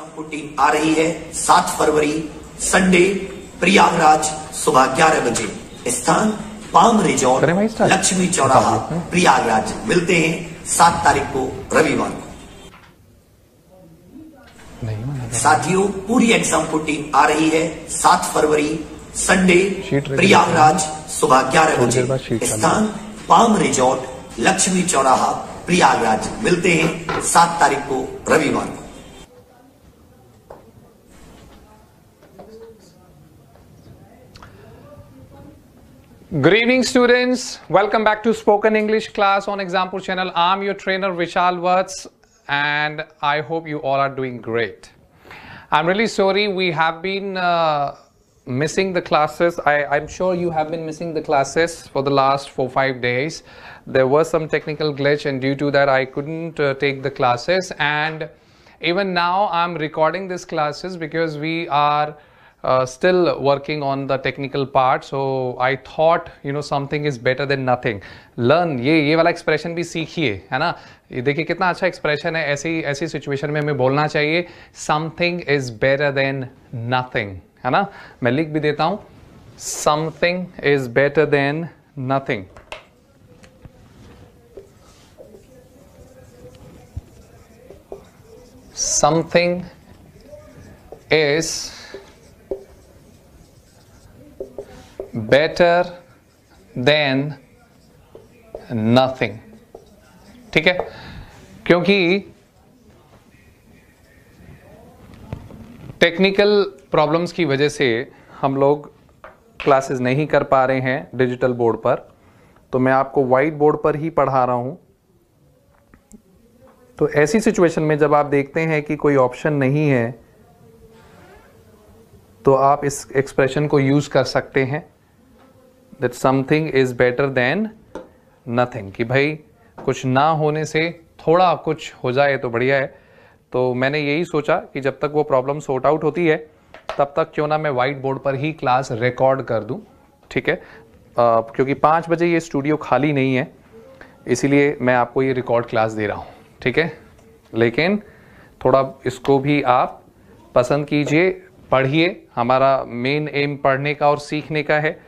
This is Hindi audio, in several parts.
आपको टीम आ रही है सात फरवरी संडे प्रयागराज सुबह ग्यारह बजे स्थान पाम रिजॉर्ट लक्ष्मी चौराहा प्रयागराज मिलते हैं सात तारीख को रविवार को साथियों पूरी एग्जाम टीम आ रही है सात फरवरी संडे प्रयागराज सुबह ग्यारह बजे स्थान पाम रिजॉर्ट लक्ष्मी चौराहा प्रयागराज मिलते हैं सात तारीख को रविवार को Good evening students. Welcome back to Spoken English class on Example channel. I'm your trainer Vishal Watts and I hope you all are doing great. I'm really sorry we have been uh, missing the classes. I, am sure you have been missing the classes for the last four five days. There was some technical glitch and due to that I couldn't uh, take the classes and even now I'm recording these classes because we are uh, still working on the technical part so i thought you know something is better than nothing learn ये ये वाला एक्सप्रेशन भी सीखिए है ना ये देखिए कितना अच्छा एक्सप्रेशन है ऐसी ऐसी सिचुएशन में हमें बोलना चाहिए something is better than nothing है ना मैं लिख भी देता हूँ something is better than nothing something is better than nothing ठीक है क्योंकि टेक्निकल प्रॉब्लम्स की वजह से हम लोग क्लासेस नहीं कर पा रहे हैं डिजिटल बोर्ड पर तो मैं आपको वाइट बोर्ड पर ही पढ़ा रहा हूं तो ऐसी सिचुएशन में जब आप देखते हैं कि कोई ऑप्शन नहीं है तो आप इस एक्सप्रेशन को यूज़ कर सकते हैं that something is better than nothing कि भाई कुछ ना होने से थोड़ा कुछ हो जाए तो बढ़िया है तो मैंने यही सोचा कि जब तक वो प्रॉब्लम सॉर्ट आउट होती है तब तक क्यों ना मैं वाइट बोर्ड पर ही क्लास रिकॉर्ड कर दूं ठीक है आ, क्योंकि पाँच बजे ये स्टूडियो खाली नहीं है इसीलिए मैं आपको ये रिकॉर्ड क्लास दे रहा हूँ ठीक है लेकिन थोड़ा इसको भी आप पसंद कीजिए पढ़िए हमारा मेन एम पढ़ने का और सीखने का है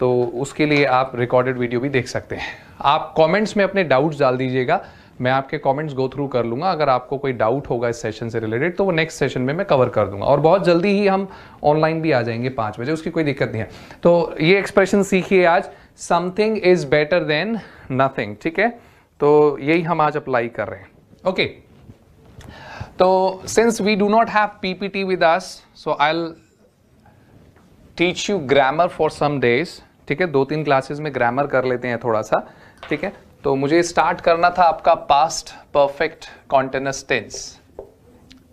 तो उसके लिए आप रिकॉर्डेड वीडियो भी देख सकते हैं आप कमेंट्स में अपने डाउट्स डाल दीजिएगा मैं आपके कमेंट्स गो थ्रू कर लूँगा अगर आपको कोई डाउट होगा इस सेशन से रिलेटेड तो वो नेक्स्ट सेशन में मैं कवर कर दूंगा और बहुत जल्दी ही हम ऑनलाइन भी आ जाएंगे पाँच बजे उसकी कोई दिक्कत नहीं है तो ये एक्सप्रेशन सीखिए आज something is better than nothing ठीक है तो यही हम आज अप्लाई कर रहे हैं ओके तो since we do not have PPT with us so I teach you grammar for some days ठीक है दो तीन क्लासेस में ग्रामर कर लेते हैं थोड़ा सा ठीक है तो मुझे स्टार्ट करना था आपका पास्ट परफेक्ट कॉन्टेनस टेंस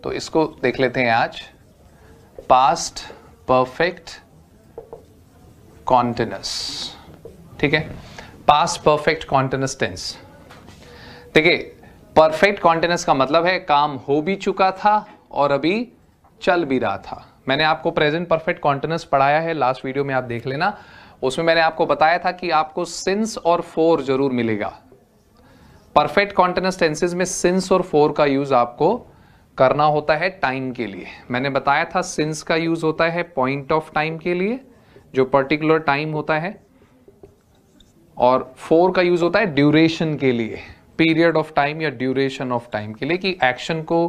तो इसको देख लेते हैं आज पास्ट परफेक्ट कॉन्टेनस ठीक है पास्ट परफेक्ट कॉन्टेनस टेंस देखिए परफेक्ट कॉन्टेनस का मतलब है काम हो भी चुका था और अभी चल भी रहा था मैंने आपको प्रेजेंट परफेक्ट कॉन्टेनस पढ़ाया है लास्ट वीडियो में आप देख लेना उसमें मैंने आपको बताया था कि आपको सिंस और फोर जरूर मिलेगा परफेक्ट कॉन्टेनस टेंसेज में सिंस और फोर का यूज आपको करना होता है टाइम के लिए मैंने बताया था सिंस का यूज होता है पॉइंट ऑफ टाइम के लिए जो पर्टिकुलर टाइम होता है और फोर का यूज होता है ड्यूरेशन के लिए पीरियड ऑफ टाइम या ड्यूरेशन ऑफ टाइम के लिए कि एक्शन को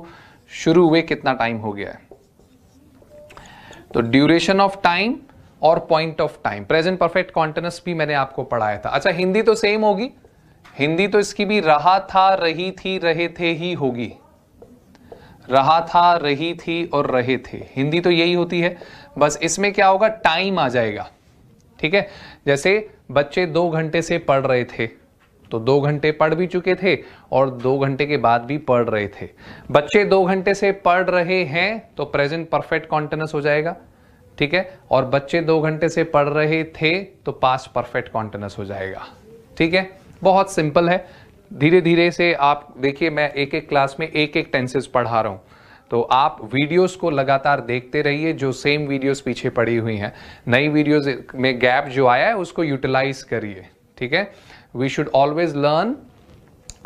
शुरू हुए कितना टाइम हो गया है तो ड्यूरेशन ऑफ टाइम और point of time present perfect continuous भी मैंने आपको पढ़ाया था अच्छा हिंदी तो सेम होगी हिंदी तो इसकी भी रहा था रही थी रहे थे ही होगी रहा था रही थी और रहे थे हिंदी तो यही होती है बस इसमें क्या होगा टाइम आ जाएगा ठीक है जैसे बच्चे दो घंटे से पढ़ रहे थे तो दो घंटे पढ़ भी चुके थे और दो घंटे के बाद भी पढ़ रहे थे बच्चे दो घंटे से पढ़ रहे हैं तो प्रेजेंट परफेक्ट कॉन्टेनस हो जाएगा ठीक है और बच्चे दो घंटे से पढ़ रहे थे तो पास परफेक्ट कॉन्टिन्यूस हो जाएगा ठीक है बहुत सिंपल है धीरे धीरे से आप देखिए मैं एक एक क्लास में एक एक टेंसेस पढ़ा रहा हूँ तो आप वीडियोस को लगातार देखते रहिए जो सेम वीडियोस पीछे पड़ी हुई हैं नई वीडियोस में गैप जो आया है उसको यूटिलाइज करिए ठीक है we should always learn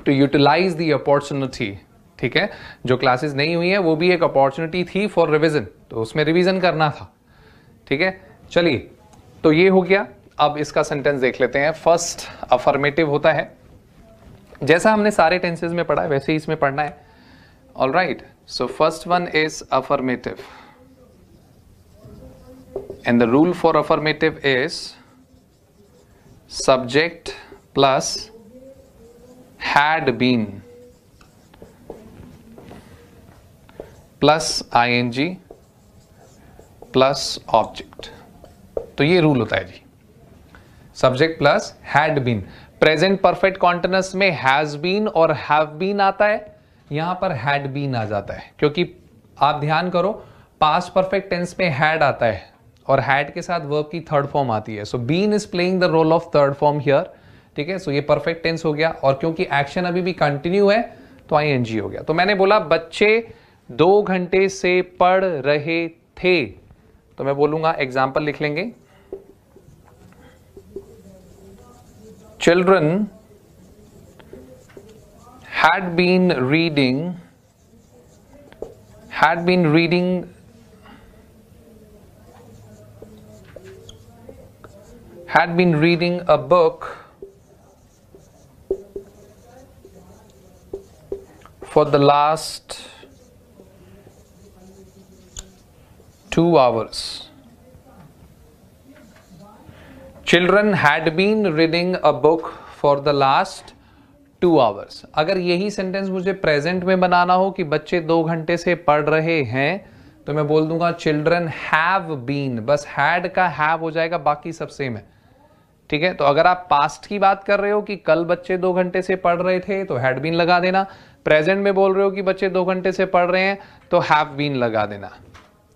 to utilise the opportunity ठीक है जो क्लासेस नहीं हुई है वो भी एक अपॉर्चुनिटी थी फॉर रिविजन तो उसमें रिविजन करना था ठीक है चलिए तो ये हो गया अब इसका सेंटेंस देख लेते हैं फर्स्ट अफर्मेटिव होता है जैसा हमने सारे टेंसेज में पढ़ा है वैसे ही इसमें पढ़ना है all right so first one is affirmative and rule for affirmative is subject plus had been plus I N G plus object तो ये रूल होता है जी subject plus had been present perfect continuous में हैज बीन और हैव बीन आता है यहां पर हैड बीन आ जाता है क्योंकि आप ध्यान करो पास परफेक्ट टेंस में हैड आता है और हैड के साथ वर्ब की थर्ड फॉर्म आती है so been is playing the role of third form here ठीक है सो ये परफेक्ट टेंस हो गया और क्योंकि एक्शन अभी भी कंटिन्यू है तो आई एनजी हो गया तो मैंने बोला बच्चे दो घंटे से पढ़ रहे थे तो मैं बोलूंगा एग्जाम्पल लिख लेंगे children had been reading had been reading had been reading a book for the last two hours. Children had been reading a book for the last two hours अगर यही सेंटेंस मुझे प्रेजेंट में बनाना हो कि बच्चे दो घंटे से पढ़ रहे हैं तो मैं बोल दूंगा चिल्ड्रन हैव बीन बस हैड का हैव हो जाएगा बाकी सब सेम है ठीक है तो अगर आप पास्ट की बात कर रहे हो कि कल बच्चे दो घंटे से पढ़ रहे थे तो हैड बीन लगा देना प्रेजेंट में बोल रहे हो कि बच्चे दो घंटे से पढ़ रहे हैं तो हैव बीन लगा देना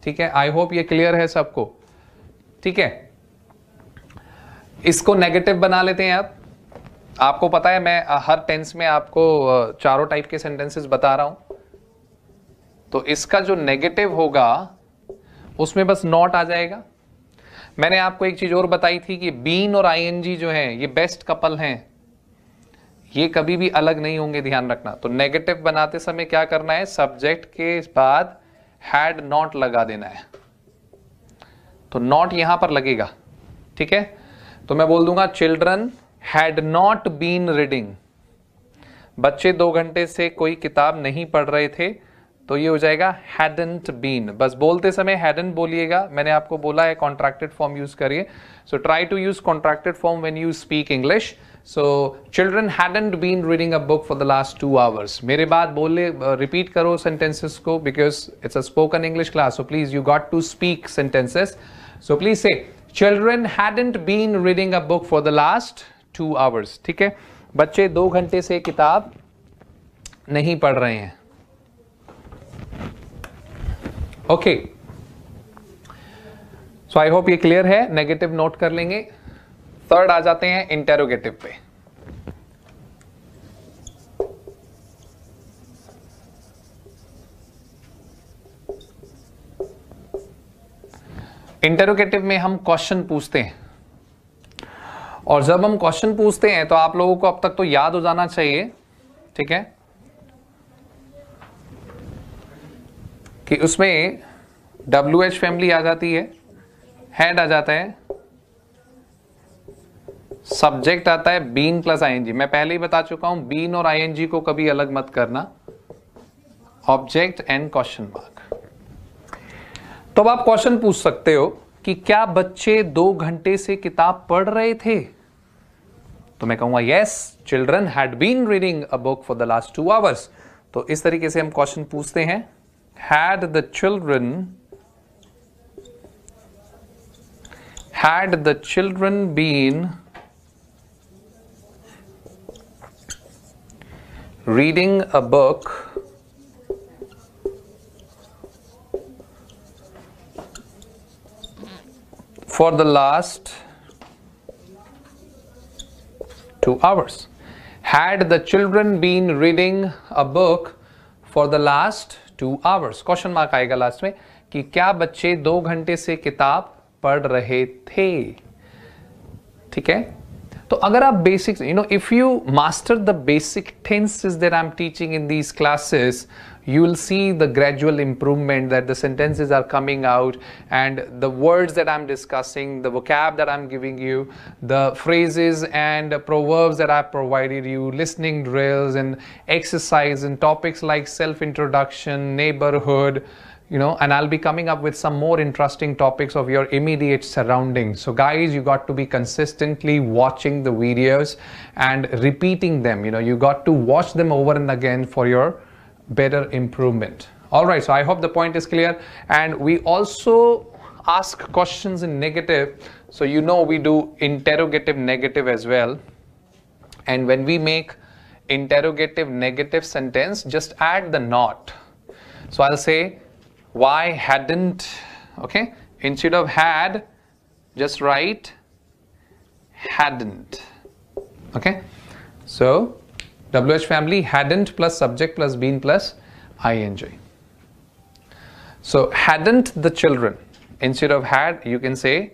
ठीक है आई होप ये क्लियर है सबको ठीक है इसको नेगेटिव बना लेते हैं आप आपको पता है मैं हर टेंस में आपको चारों टाइप के सेंटेंसेस बता रहा हूं तो इसका जो नेगेटिव होगा उसमें बस नॉट आ जाएगा मैंने आपको एक चीज और बताई थी कि बीन और आईएनजी जो है ये बेस्ट कपल हैं ये कभी भी अलग नहीं होंगे ध्यान रखना तो नेगेटिव बनाते समय क्या करना है सब्जेक्ट के बाद हैड नॉट लगा देना है तो नॉट यहां पर लगेगा ठीक है तो मैं बोल दूंगा children had not been reading बच्चे दो घंटे से कोई किताब नहीं पढ़ रहे थे तो ये हो जाएगा हैडेंट बीन बस बोलते समय हैडेंट बोलिएगा मैंने आपको बोला है कॉन्ट्रैक्टेड फॉर्म यूज करिए so try to use contracted form when you speak English so children hadn't been reading a book for the last two hours मेरे बाद बोले रिपीट uh, करो सेंटेंसेस को because it's a spoken English class so please you got to speak sentences so please say children hadn't been reading a book for the last two hours ठीक है बच्चे दो घंटे से किताब नहीं पढ़ रहे हैं ओके सो आई होप ये क्लियर है नेगेटिव नोट कर लेंगे थर्ड आ जाते हैं इंटेरोगेटिव पे इंटेरोगेटिव में हम क्वेश्चन पूछते हैं और जब हम क्वेश्चन पूछते हैं तो आप लोगों को अब तक तो याद हो जाना चाहिए ठीक है कि उसमें डब्ल्यू एच फैमिली आ जाती है हेड आ जाता है सब्जेक्ट आता है बीन प्लस आईएनजी मैं पहले ही बता चुका हूं बीन और आईएनजी को कभी अलग मत करना ऑब्जेक्ट एंड क्वेश्चन मार्क तो अब आप क्वेश्चन पूछ सकते हो कि क्या बच्चे दो घंटे से किताब पढ़ रहे थे तो मैं कहूंगा yes children had been reading a book for the last two hours तो इस तरीके से हम क्वेश्चन पूछते हैं had the children had the children been reading a book for the last two hours. Had the children been reading a book for the last two hours? Question mark आएगा last में कि क्या बच्चे दो घंटे से किताब पढ़ रहे थे ठीक है So, अगर you basics you know if you master the basic tenses that I am teaching in you will see the gradual improvement that the sentences are coming out and the words that I'm discussing, the vocab that I'm giving you, the phrases and proverbs that I've provided you, listening drills and exercise and topics like self-introduction, neighborhood, you know and i'll be coming up with some more interesting topics of your immediate surroundings so guys you got to be consistently watching the videos and repeating them you know you got to watch them over and again for your better improvement all right so i hope the point is clear and we also ask questions in negative so you know we do interrogative negative as well and when we make interrogative negative sentence just add the not so i'll say why hadn't okay instead of had just write hadn't okay so WH family hadn't plus subject plus been plus ing so hadn't the children instead of had you can say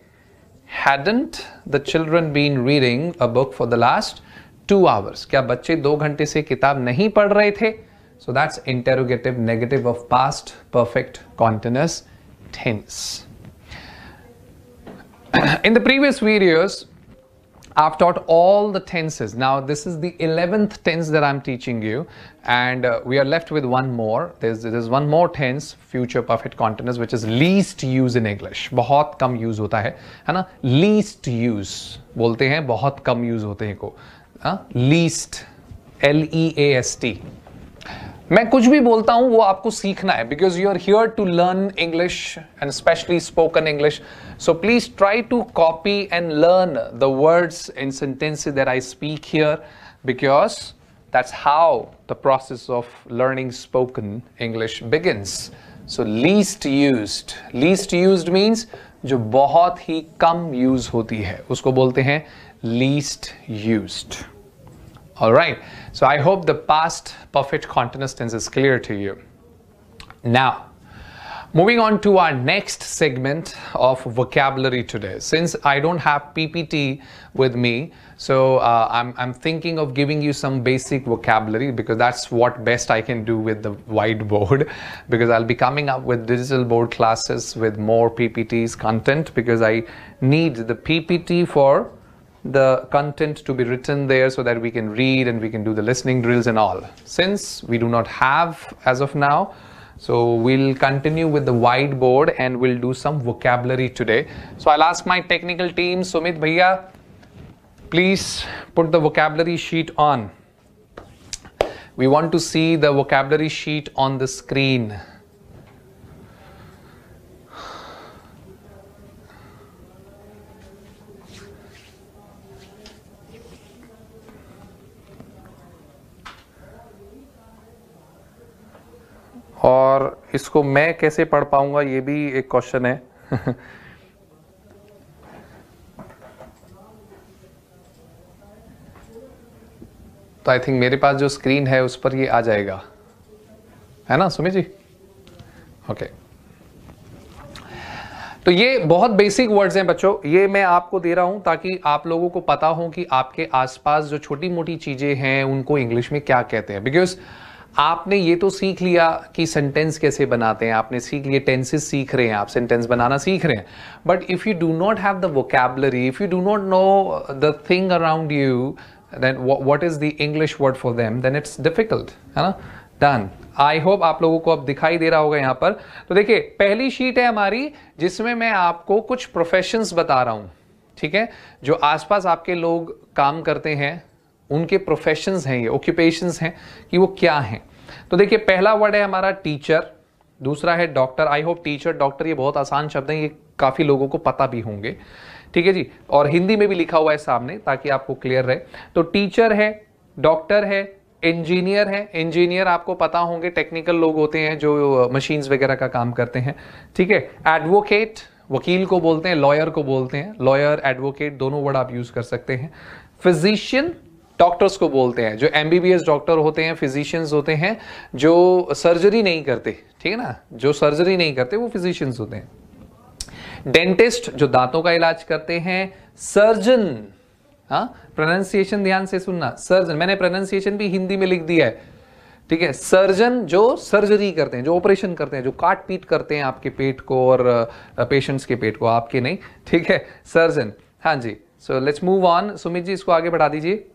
hadn't the children been reading a book for the last two hours? क्या बच्चे दो घंटे से किताब नहीं पढ़ रहे थे so that's interrogative negative of past perfect continuous tense. In the previous videos, I've taught all the tenses. Now, this is the 11th tense that I'm teaching you. And uh, we are left with one more. There's, there's one more tense, future perfect continuous, which is least used in English. बहुत कम use होता है, है ना? Least use बोलते हैं, बहुत कम use होते हैं को. Least, L-E-A-S-T. मैं कुछ भी बोलता हूं वो आपको सीखना है because you are here to learn English and specially spoken English so please try to copy and learn the words in sentence that I speak here because that's how the process of learning spoken English begins so least use least use means जो बहुत ही कम यूज होती है उसको बोलते हैं least used. All right, so I hope the past perfect continuous tense is clear to you. Now, moving on to our next segment of vocabulary today. Since I don't have PPT with me, so uh, I'm, I'm thinking of giving you some basic vocabulary because that's what best I can do with the whiteboard because I'll be coming up with digital board classes with more PPTs content because I need the PPT for the content to be written there so that we can read and we can do the listening drills and all. Since we do not have as of now, so we'll continue with the whiteboard and we'll do some vocabulary today. So I'll ask my technical team, Sumit Bhaiya, please put the vocabulary sheet on. We want to see the vocabulary sheet on the screen. और इसको मैं कैसे पढ़ पाऊंगा ये भी एक क्वेश्चन है तो आई थिंक मेरे पास जो स्क्रीन है उस पर ये आ जाएगा है ना सुमित जी ओके okay. तो ये बहुत बेसिक वर्ड्स हैं बच्चों ये मैं आपको दे रहा हूं ताकि आप लोगों को पता हो कि आपके आसपास जो छोटी मोटी चीज़ें हैं उनको इंग्लिश में क्या कहते हैं बिकॉज आपने ये तो सीख लिया कि सेंटेंस कैसे बनाते हैं आपने सीख लिए टेंसेस सीख रहे हैं आप सेंटेंस बनाना सीख रहे हैं but if you do not have the vocabulary if you do not know the thing around you then what is the English word for them then it's difficult है ना डन आई होप आप लोगों को अब दिखाई दे रहा होगा यहाँ पर तो देखिए पहली शीट है हमारी जिसमें मैं आपको कुछ प्रोफेशंस बता रहा हूँ ठीक है जो आसपास आपके लोग काम करते हैं उनके प्रोफेशंस हैं ये ऑक्यूपेशंस हैं कि वो क्या हैं तो देखिए पहला वर्ड है हमारा टीचर दूसरा है doctor I hope teacher doctor ये बहुत आसान शब्द हैं ये काफ़ी लोगों को पता भी होंगे ठीक है जी और हिंदी में भी लिखा हुआ है सामने ताकि आपको क्लियर रहे तो टीचर है डॉक्टर है इंजीनियर है इंजीनियर आपको पता होंगे टेक्निकल लोग होते हैं जो मशीन्स वगैरह का काम करते हैं ठीक है एडवोकेट वकील को बोलते हैं लॉयर को बोलते हैं लॉयर एडवोकेट दोनों वर्ड आप यूज़ कर सकते हैं फिजिशियन डॉक्टर्स को बोलते हैं जो एम डॉक्टर होते हैं फिजिशियंस होते हैं जो सर्जरी नहीं करते ठीक है ना जो सर्जरी नहीं करते वो फिजिशियंस होते हैं डेंटिस्ट जो दांतों का इलाज करते हैं सर्जन हाँ प्रोनाउंसिएशन ध्यान से सुनना सर्जन मैंने प्रोनाउंसिएशन भी हिंदी में लिख दिया है ठीक है सर्जन जो सर्जरी करते हैं जो ऑपरेशन करते हैं जो काट पीट करते हैं आपके पेट को और पेशेंट्स के पेट को आपके नहीं ठीक है सर्जन हाँ जी so let's move on Sumit ji इसको आगे बढ़ा दीजिए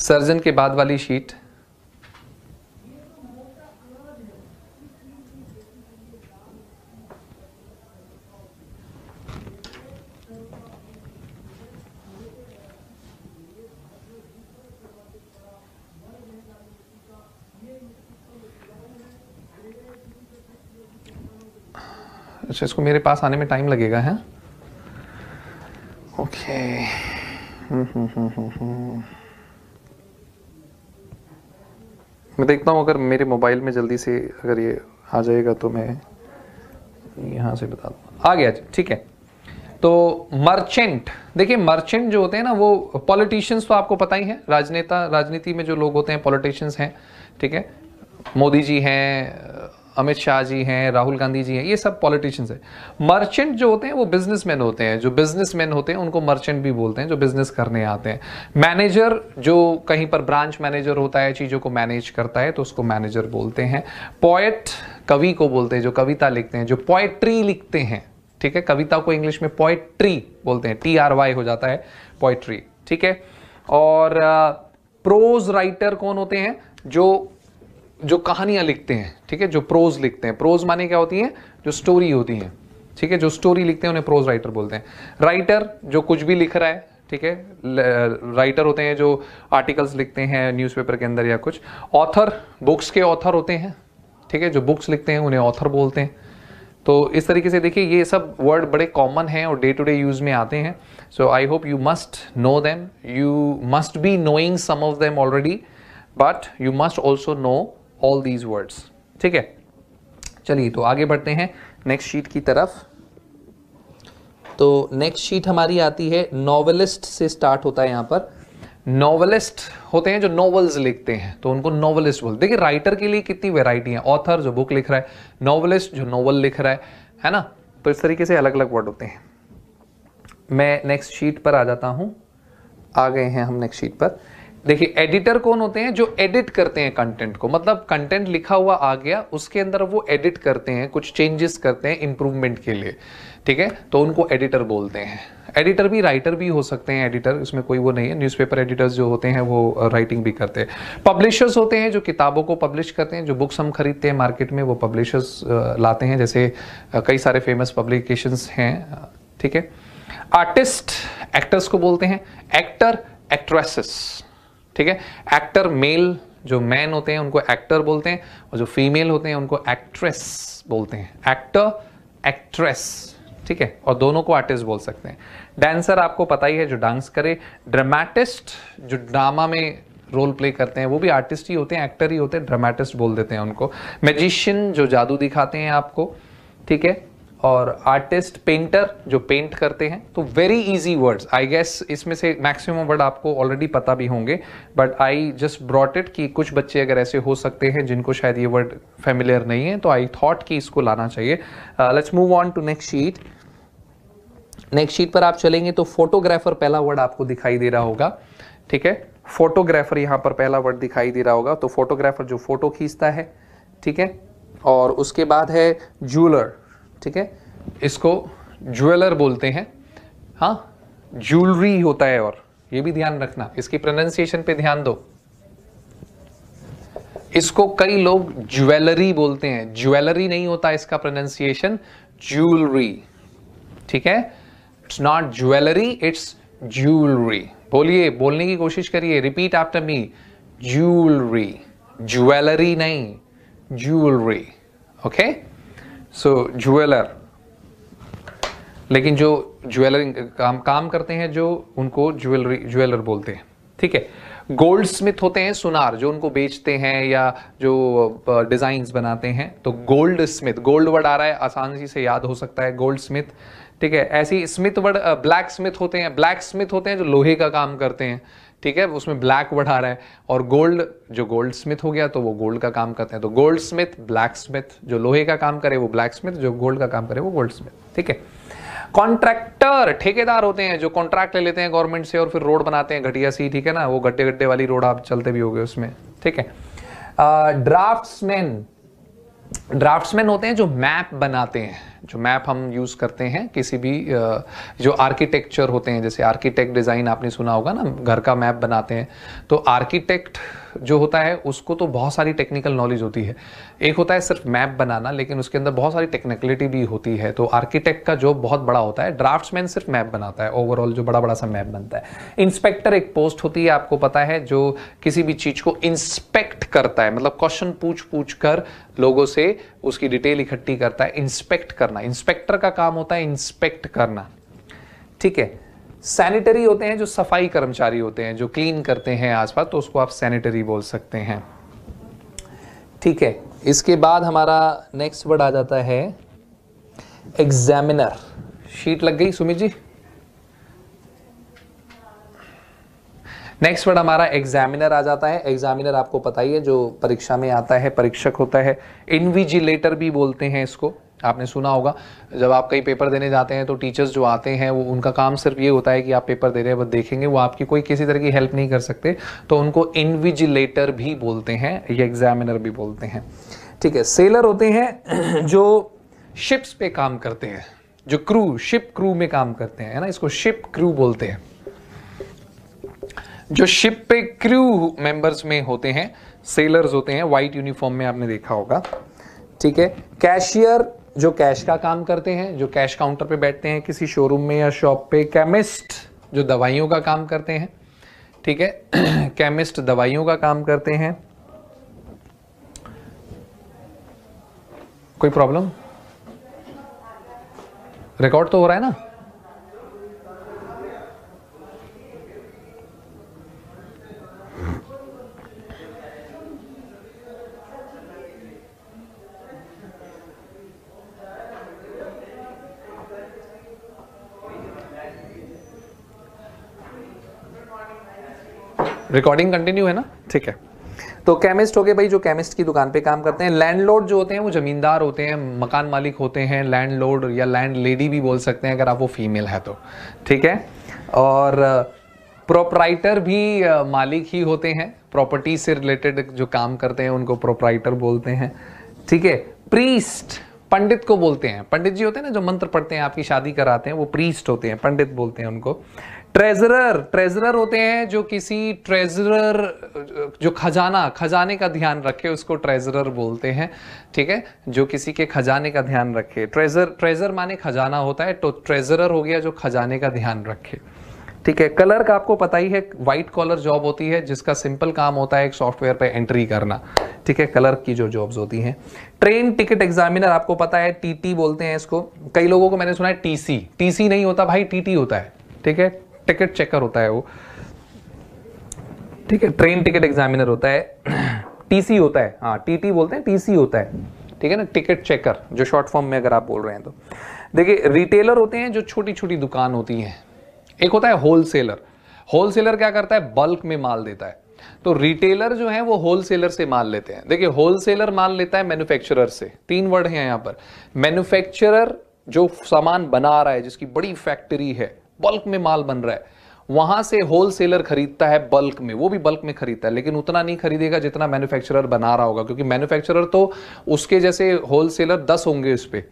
सर्जन के बाद वाली शीट अच्छा इसको मेरे पास आने में टाइम लगेगा है ओके हम्म हम्म हम्म हम्म, हम्म। मैं देखता हूँ अगर मेरे मोबाइल में जल्दी से अगर ये आ जाएगा तो मैं यहाँ से बता दूँ आ गया जी ठीक है तो मर्चेंट देखिए मर्चेंट जो होते हैं ना वो पॉलिटिशियंस तो आपको पता ही है राजनेता राजनीति में जो लोग होते हैं पॉलिटिशियंस हैं ठीक है मोदी जी हैं अमित शाह जी हैं राहुल गांधी जी हैं ये सब पॉलिटिशियंस हैं मर्चेंट जो होते हैं वो बिजनेसमैन होते हैं जो बिजनेसमैन होते हैं उनको मर्चेंट भी बोलते हैं जो बिजनेस करने आते हैं मैनेजर जो कहीं पर ब्रांच मैनेजर होता है चीज़ों को मैनेज करता है तो उसको मैनेजर बोलते हैं पोएट कवि को बोलते हैं जो कविता लिखते हैं जो पोएट्री लिखते हैं ठीक है कविता को इंग्लिश में पोएट्री बोलते हैं टी आर वाई हो जाता है पोएट्री ठीक है और प्रोज राइटर कौन होते हैं जो जो कहानियाँ लिखते हैं ठीक है जो प्रोज लिखते हैं प्रोज माने क्या होती हैं जो स्टोरी होती हैं ठीक है जो स्टोरी लिखते हैं उन्हें प्रोज राइटर बोलते हैं राइटर जो कुछ भी लिख रहा है ठीक है राइटर होते हैं जो आर्टिकल्स लिखते हैं न्यूज़पेपर के अंदर या कुछ ऑथर बुक्स के ऑथर होते हैं ठीक है जो बुक्स लिखते हैं उन्हें ऑथर बोलते हैं तो इस तरीके से देखिए ये सब वर्ड बड़े कॉमन हैं और डे टू डे यूज़ में आते हैं so I hope you must know them you must be knowing some of them already but you must also know all these words ठीक है चलिए तो आगे बढ़ते हैं नेक्स्ट शीट की तरफ तो नेक्स्ट शीट हमारी आती है नॉवलिस्ट से स्टार्ट होता है यहां पर नॉवलिस्ट होते हैं जो नॉवल्स लिखते हैं तो उनको नॉवलिस्ट बोलते देखिए राइटर के लिए कितनी वेराइटी है ऑथर जो बुक लिख रहा है नॉवलिस्ट जो नॉवल लिख रहा है है ना तो इस तरीके से अलग अलग वर्ड होते हैं मैं नेक्स्ट शीट पर आ जाता हूं आ गए हैं हम नेक्स्ट शीट पर देखिए एडिटर कौन होते हैं जो एडिट करते हैं कंटेंट को मतलब कंटेंट लिखा हुआ आ गया उसके अंदर वो एडिट करते हैं कुछ चेंजेस करते हैं इंप्रूवमेंट के लिए ठीक है तो उनको एडिटर बोलते हैं एडिटर भी राइटर भी हो सकते हैं एडिटर इसमें कोई वो नहीं है न्यूज़पेपर एडिटर्स जो होते हैं वो राइटिंग भी करते हैं पब्लिशर्स होते हैं जो किताबों को पब्लिश करते हैं जो बुक्स हम खरीदते हैं मार्केट में वो पब्लिशर्स लाते हैं जैसे कई सारे फेमस पब्लिकेशंस हैं ठीक है आर्टिस्ट एक्टर्स को बोलते हैं एक्टर एक्ट्रेसेस ठीक है एक्टर मेल जो मैन होते हैं उनको एक्टर बोलते हैं और जो फीमेल होते हैं उनको एक्ट्रेस बोलते हैं एक्टर एक्ट्रेस ठीक है और दोनों को आर्टिस्ट बोल सकते हैं डांसर आपको पता ही है जो डांस करे ड्रामेटिस्ट जो ड्रामा में रोल प्ले करते हैं वो भी आर्टिस्ट ही होते हैं एक्टर ही होते हैं ड्रामेटिस्ट बोल देते हैं उनको मैजिशियन जो जादू दिखाते हैं आपको ठीक है और आर्टिस्ट पेंटर जो पेंट करते हैं तो very easy words I guess इसमें से मैक्सिमम वर्ड आपको ऑलरेडी पता भी होंगे but I just brought it कि कुछ बच्चे अगर ऐसे हो सकते हैं जिनको शायद ये वर्ड फेमिलियर नहीं है तो आई थॉट कि इसको लाना चाहिए let's move on to next sheet next sheet पर आप चलेंगे तो फोटोग्राफर पहला वर्ड आपको दिखाई दे रहा होगा ठीक है फोटोग्राफर यहाँ पर पहला वर्ड दिखाई दे रहा होगा तो फोटोग्राफर जो फोटो खींचता है ठीक है और उसके बाद है ज्वेलर ठीक है इसको ज्वेलर बोलते हैं हाँ ज्वेलरी होता है और ये भी ध्यान रखना इसकी प्रोनाउंसिएशन पे ध्यान दो इसको कई लोग ज्वेलरी बोलते हैं ज्वेलरी नहीं होता इसका प्रोनाउंसिएशन ज्वेलरी ठीक है it's not jewellery it's jewellery बोलिए बोलने की कोशिश करिए repeat after me jewellery jewellery नहीं jewellery okay okay? So jeweller लेकिन जो ज्वेलरिंग काम काम करते हैं जो उनको ज्वेलरी ज्वेलर बोलते हैं ठीक है गोल्ड स्मिथ होते हैं सुनार जो उनको बेचते हैं या जो डिजाइन बनाते हैं तो गोल्ड स्मिथ गोल्ड वर्ड आ रहा है आसानी से याद हो सकता है गोल्ड स्मिथ ठीक है ऐसी स्मिथ वर्ड ब्लैक स्मिथ होते हैं ब्लैक स्मिथ होते हैं जो लोहे का काम करते हैं ठीक है उसमें ब्लैक बढ़ा रहा है और गोल्ड जो गोल्ड स्मिथ हो गया तो वो गोल्ड का काम करते हैं तो गोल्ड स्मिथ ब्लैक स्मिथ जो लोहे का काम करे वो ब्लैक स्मिथ जो गोल्ड का काम करे वो गोल्ड स्मिथ ठीक है कॉन्ट्रैक्टर ठेकेदार होते हैं जो कॉन्ट्रैक्ट ले लेते हैं गवर्नमेंट से और फिर रोड बनाते हैं घटिया सी ठीक है ना वो गड्ढे गड्ढे वाली रोड आप चलते भी गए उसमें ठीक है ड्राफ्ट्समैन uh, ड्राफ्ट्समैन होते हैं जो मैप बनाते हैं जो मैप हम यूज़ करते हैं किसी भी जो आर्किटेक्चर होते हैं जैसे आर्किटेक्ट डिज़ाइन आपने सुना होगा ना घर का मैप बनाते हैं तो आर्किटेक्ट जो होता है उसको तो बहुत सारी टेक्निकल नॉलेज होती है एक होता है सिर्फ मैप बनाना लेकिन उसके अंदर बहुत सारी टेक्निकलिटी भी होती है तो आर्किटेक्ट का जॉब बहुत बड़ा होता है ड्राफ्ट्समैन सिर्फ मैप बनाता है ओवरऑल जो बड़ा बड़ा सा मैप बनता है इंस्पेक्टर एक पोस्ट होती है आपको पता है जो किसी भी चीज़ को इंस्पेक्ट करता है मतलब क्वेश्चन पूछ पूछ कर लोगों से उसकी डिटेल इकट्ठी करता है इंस्पेक्ट करना इंस्पेक्टर का काम होता है इंस्पेक्ट करना ठीक है सैनिटरी होते हैं जो सफाई कर्मचारी होते हैं जो क्लीन करते हैं आसपास तो उसको आप सैनिटरी बोल सकते हैं ठीक है इसके बाद हमारा नेक्स्ट वर्ड आ जाता है एग्जामिनर शीट लग गई सुमित जी नेक्स्ट वर्ड हमारा एग्जामिनर आ जाता है एग्जामिनर आपको पता ही है जो परीक्षा में आता है परीक्षक होता है इनविजिलेटर भी बोलते हैं इसको आपने सुना होगा जब आप कई पेपर देने जाते हैं तो टीचर्स जो आते हैं वो उनका काम सिर्फ ये होता है कि आप पेपर दे रहे हैं बस देखेंगे वो आपकी कोई किसी तरह की हेल्प नहीं कर सकते तो उनको इनविजिलेटर भी बोलते हैं या एग्जामिनर भी बोलते हैं ठीक है सेलर होते हैं जो शिप्स पे काम करते हैं जो क्रू शिप क्रू में काम करते हैं है ना इसको शिप क्रू बोलते हैं जो शिप पे क्रू मेंबर्स में होते हैं सेलर्स होते हैं व्हाइट यूनिफॉर्म में आपने देखा होगा ठीक है कैशियर जो कैश का काम करते हैं जो कैश काउंटर पे बैठते हैं किसी शोरूम में या शॉप पे केमिस्ट जो दवाइयों का काम करते हैं ठीक है केमिस्ट दवाइयों का काम करते हैं कोई प्रॉब्लम रिकॉर्ड तो हो रहा है ना रिकॉर्डिंग कंटिन्यू है ना ठीक है तो केमिस्ट हो गए भाई जो केमिस्ट की दुकान पे काम करते हैं लैंडलॉर्ड जो होते हैं वो ज़मींदार होते हैं मकान मालिक होते हैं लैंडलॉर्ड या लैंड लेडी भी बोल सकते हैं अगर आप वो फीमेल है तो ठीक है और प्रोपराइटर uh, भी uh, मालिक ही होते हैं प्रॉपर्टी से रिलेटेड जो काम करते हैं उनको प्रोपराइटर बोलते हैं ठीक है प्रीस्ट पंडित को बोलते हैं पंडित जी होते हैं ना जो मंत्र पढ़ते हैं आपकी शादी कराते हैं वो प्रीस्ट होते हैं पंडित बोलते हैं उनको ट्रेजरर ट्रेजरर होते हैं जो किसी ट्रेजरर जो खजाना खजाने का ध्यान रखे उसको ट्रेजरर बोलते हैं ठीक है जो किसी के खजाने का ध्यान रखे ट्रेजर ट्रेजर माने खजाना होता है तो ट्रेजरर हो गया जो खजाने का ध्यान रखे ठीक है कलर का आपको पता ही है व्हाइट कॉलर जॉब होती है जिसका सिंपल काम होता है एक सॉफ्टवेयर पर एंट्री करना ठीक है कलर की जो जॉब्स होती हैं ट्रेन टिकट एग्जामिनर आपको पता है टीटी बोलते हैं इसको कई लोगों को मैंने सुना है टीसी टीसी नहीं होता भाई टीटी होता है ठीक है टिकट चेकर होता है वो ठीक है ट्रेन टिकट एग्जामिनर होता है टीसी होता है हाँ टीटी बोलते हैं टीसी होता है ठीक है ना टिकट चेकर जो शॉर्ट फॉर्म में अगर आप बोल रहे हैं तो देखिए रिटेलर होते हैं जो छोटी छोटी दुकान होती हैं एक होता है होलसेलर होलसेलर क्या करता है बल्क में माल देता है तो रिटेलर जो है वो होलसेलर से माल लेते हैं देखिए होलसेलर माल लेता है मैन्युफैक्चरर से तीन वर्ड हैं यहां पर मैन्युफैक्चरर जो सामान बना रहा है जिसकी बड़ी फैक्ट्री है बल्क में माल बन रहा है वहां से होलसेलर खरीदता है बल्क में वो भी बल्क में खरीदता है लेकिन उतना नहीं खरीदेगा जितना मैन्युफैक्चरर बना रहा होगा क्योंकि मैन्युफैक्चरर तो उसके जैसे होलसेलर दस होंगे उस पर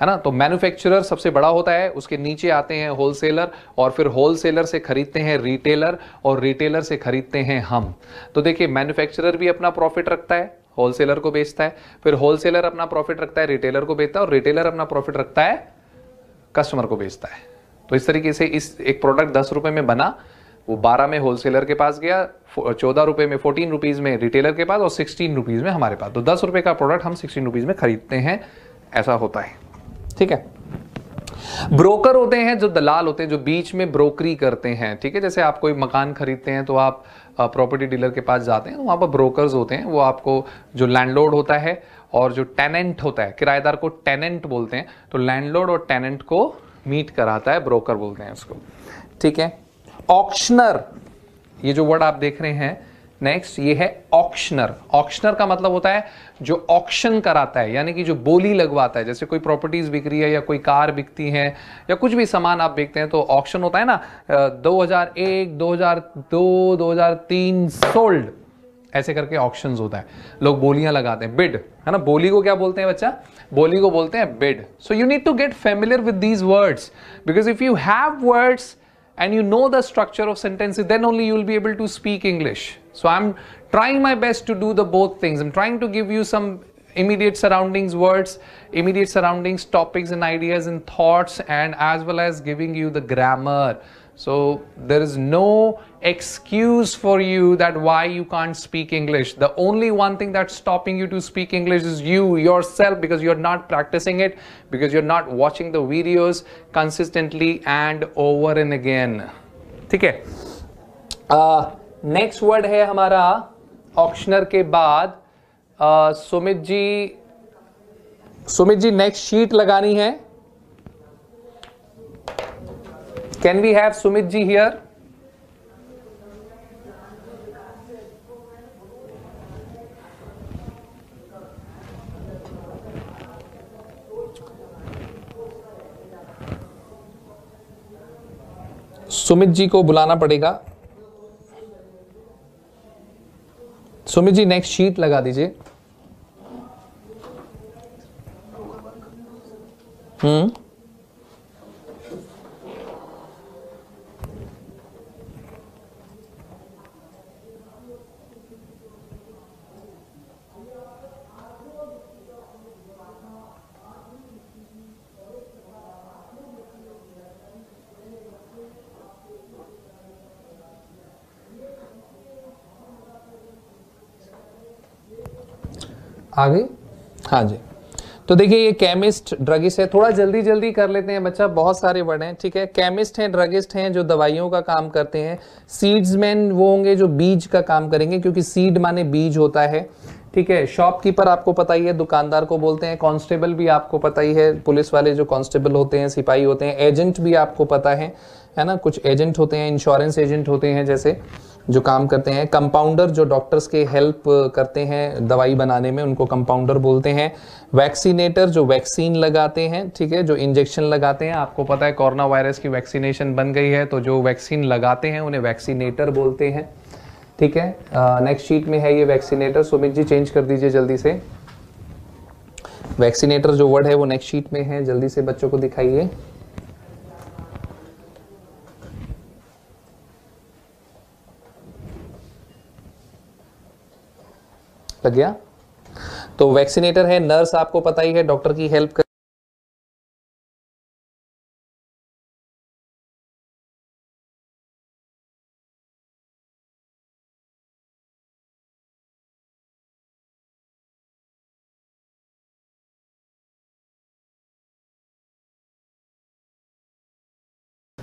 है ना तो मैन्युफैक्चरर सबसे बड़ा होता है उसके नीचे आते हैं होलसेलर और फिर होलसेलर से खरीदते हैं रिटेलर और रिटेलर से खरीदते हैं हम तो देखिए मैन्युफैक्चरर भी अपना प्रॉफिट रखता है होलसेलर को बेचता है फिर होलसेलर अपना प्रॉफिट रखता है रिटेलर को बेचता है और रिटेलर अपना प्रॉफिट रखता है कस्टमर को बेचता है तो इस तरीके से इस एक प्रोडक्ट दस रुपये में बना वो बारह में होलसेलर के पास गया चौदह रुपये में फोर्टीन रुपीज़ में रिटेलर के पास और सिक्सटीन रुपीज़ में हमारे पास तो दस रुपये का प्रोडक्ट हम सिक्सटीन रुपीज़ में खरीदते हैं ऐसा होता है ठीक है ब्रोकर होते हैं जो दलाल होते हैं जो बीच में ब्रोकरी करते हैं ठीक है जैसे आप कोई मकान खरीदते हैं तो आप प्रॉपर्टी डीलर के पास जाते हैं तो वहां पर ब्रोकर्स होते हैं वो आपको जो लैंडलॉर्ड होता है और जो टेनेंट होता है किराएदार को टेनेंट बोलते हैं तो लैंडलॉर्ड और टेनेंट को मीट कराता है ब्रोकर बोलते हैं उसको ठीक है ऑक्शनर ये जो वर्ड आप देख रहे हैं नेक्स्ट ये है ऑक्शनर ऑक्शनर का मतलब होता है जो ऑक्शन कराता है यानी कि जो बोली लगवाता है जैसे कोई प्रॉपर्टीज बिक रही है या कोई कार बिकती है या कुछ भी सामान आप बेचते हैं तो ऑक्शन होता है ना 2001 2002 2003 सोल्ड ऐसे करके ऑप्शन होता है लोग बोलियां लगाते हैं बिड है ना बोली को क्या बोलते हैं बच्चा बोली को बोलते हैं bid so you need to get familiar with these words because if you have words and you know the structure of sentence then only you'll be able to speak English so I am trying my best to do the both things am trying to give you some immediate surroundings words immediate surroundings topics and ideas in thoughts and as well as giving you the grammar So there is no excuse for you that why you can't speak English. The only one thing that's stopping you to speak English is you yourself because you're not practicing it, because you're not watching the videos consistently and over and again. ठीक है नेक्स्ट वर्ड है हमारा ऑक्शनर के बाद सुमित जी सुमित जी नेक्स्ट शीट लगानी है Can we have Sumit ji here? Sumit जी को बुलाना पड़ेगा सुमित जी नेक्स्ट शीट लगा दीजिए हम्म आ गई हाँ जी तो देखिए ये केमिस्ट ड्रगिस्ट है थोड़ा जल्दी जल्दी कर लेते हैं बच्चा बहुत सारे वर्ड हैं ठीक है केमिस्ट हैं ड्रगिस्ट हैं जो दवाइयों का काम करते हैं सीड्समैन वो होंगे जो बीज का काम करेंगे क्योंकि सीड माने बीज होता है ठीक है शॉपकीपर आपको पता ही है दुकानदार को बोलते हैं कांस्टेबल भी आपको पता ही है पुलिस वाले जो कांस्टेबल होते हैं सिपाही होते हैं एजेंट भी आपको पता है है ना कुछ एजेंट होते हैं इंश्योरेंस एजेंट होते हैं जैसे जो काम करते हैं कंपाउंडर जो डॉक्टर्स के हेल्प करते हैं दवाई बनाने में उनको कंपाउंडर बोलते हैं वैक्सीनेटर जो वैक्सीन लगाते हैं ठीक है जो इंजेक्शन लगाते हैं आपको पता है कोरोना वायरस की वैक्सीनेशन बन गई है तो जो वैक्सीन लगाते हैं उन्हें वैक्सीनेटर बोलते हैं ठीक है नेक्स्ट शीट में है ये वैक्सीनेटर सुमित जी चेंज कर दीजिए जल्दी से वैक्सीनेटर जो वर्ड है वो नेक्स्ट शीट में है जल्दी से बच्चों को दिखाइए लग गया तो वैक्सीनेटर है नर्स आपको पता ही है डॉक्टर की हेल्प कर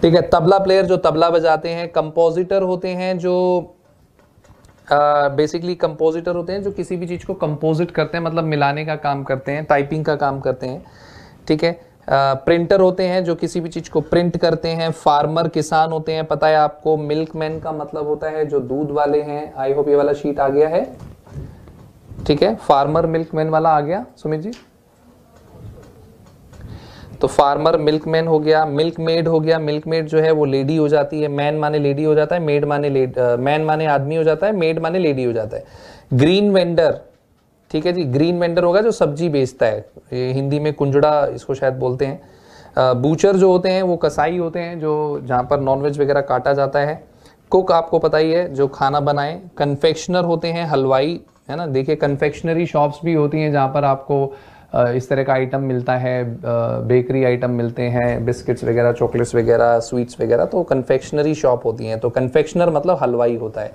ठीक है तबला प्लेयर जो तबला बजाते हैं कंपोजिटर होते हैं जो बेसिकली uh, कंपोजिटर होते हैं जो किसी भी चीज़ को कंपोजिट करते हैं मतलब मिलाने का काम करते हैं टाइपिंग का काम करते हैं ठीक है प्रिंटर uh, होते हैं जो किसी भी चीज़ को प्रिंट करते हैं फार्मर किसान होते हैं पता है आपको मिल्कमैन का मतलब होता है जो दूध वाले हैं आई होप ये वाला शीट आ गया है ठीक है फार्मर मिल्कमैन वाला आ गया सुमित जी तो फार्मर मिल्क मैन हो गया मिल्क मेड हो गया मिल्क मेड जो है वो लेडी हो जाती है मैन माने लेडी हो जाता है मेड माने मैन माने आदमी हो जाता है मेड माने लेडी हो जाता है ग्रीन वेंडर ठीक है जी ग्रीन वेंडर होगा जो सब्जी बेचता है ये हिंदी में कुंजड़ा इसको शायद बोलते हैं बूचर जो होते हैं वो कसाई होते हैं जो जहाँ पर नॉनवेज वगैरह काटा जाता है कुक आपको पता ही है जो खाना बनाए कन्फेक्शनर होते हैं हलवाई है ना देखिए कन्फेक्शनरी शॉप्स भी होती हैं जहाँ पर आपको इस तरह का आइटम मिलता है बेकरी आइटम मिलते हैं बिस्किट्स वगैरह चॉकलेट्स वगैरह स्वीट्स वगैरह तो कन्फेक्शनरी शॉप होती हैं तो कन्फेक्शनर मतलब हलवाई होता है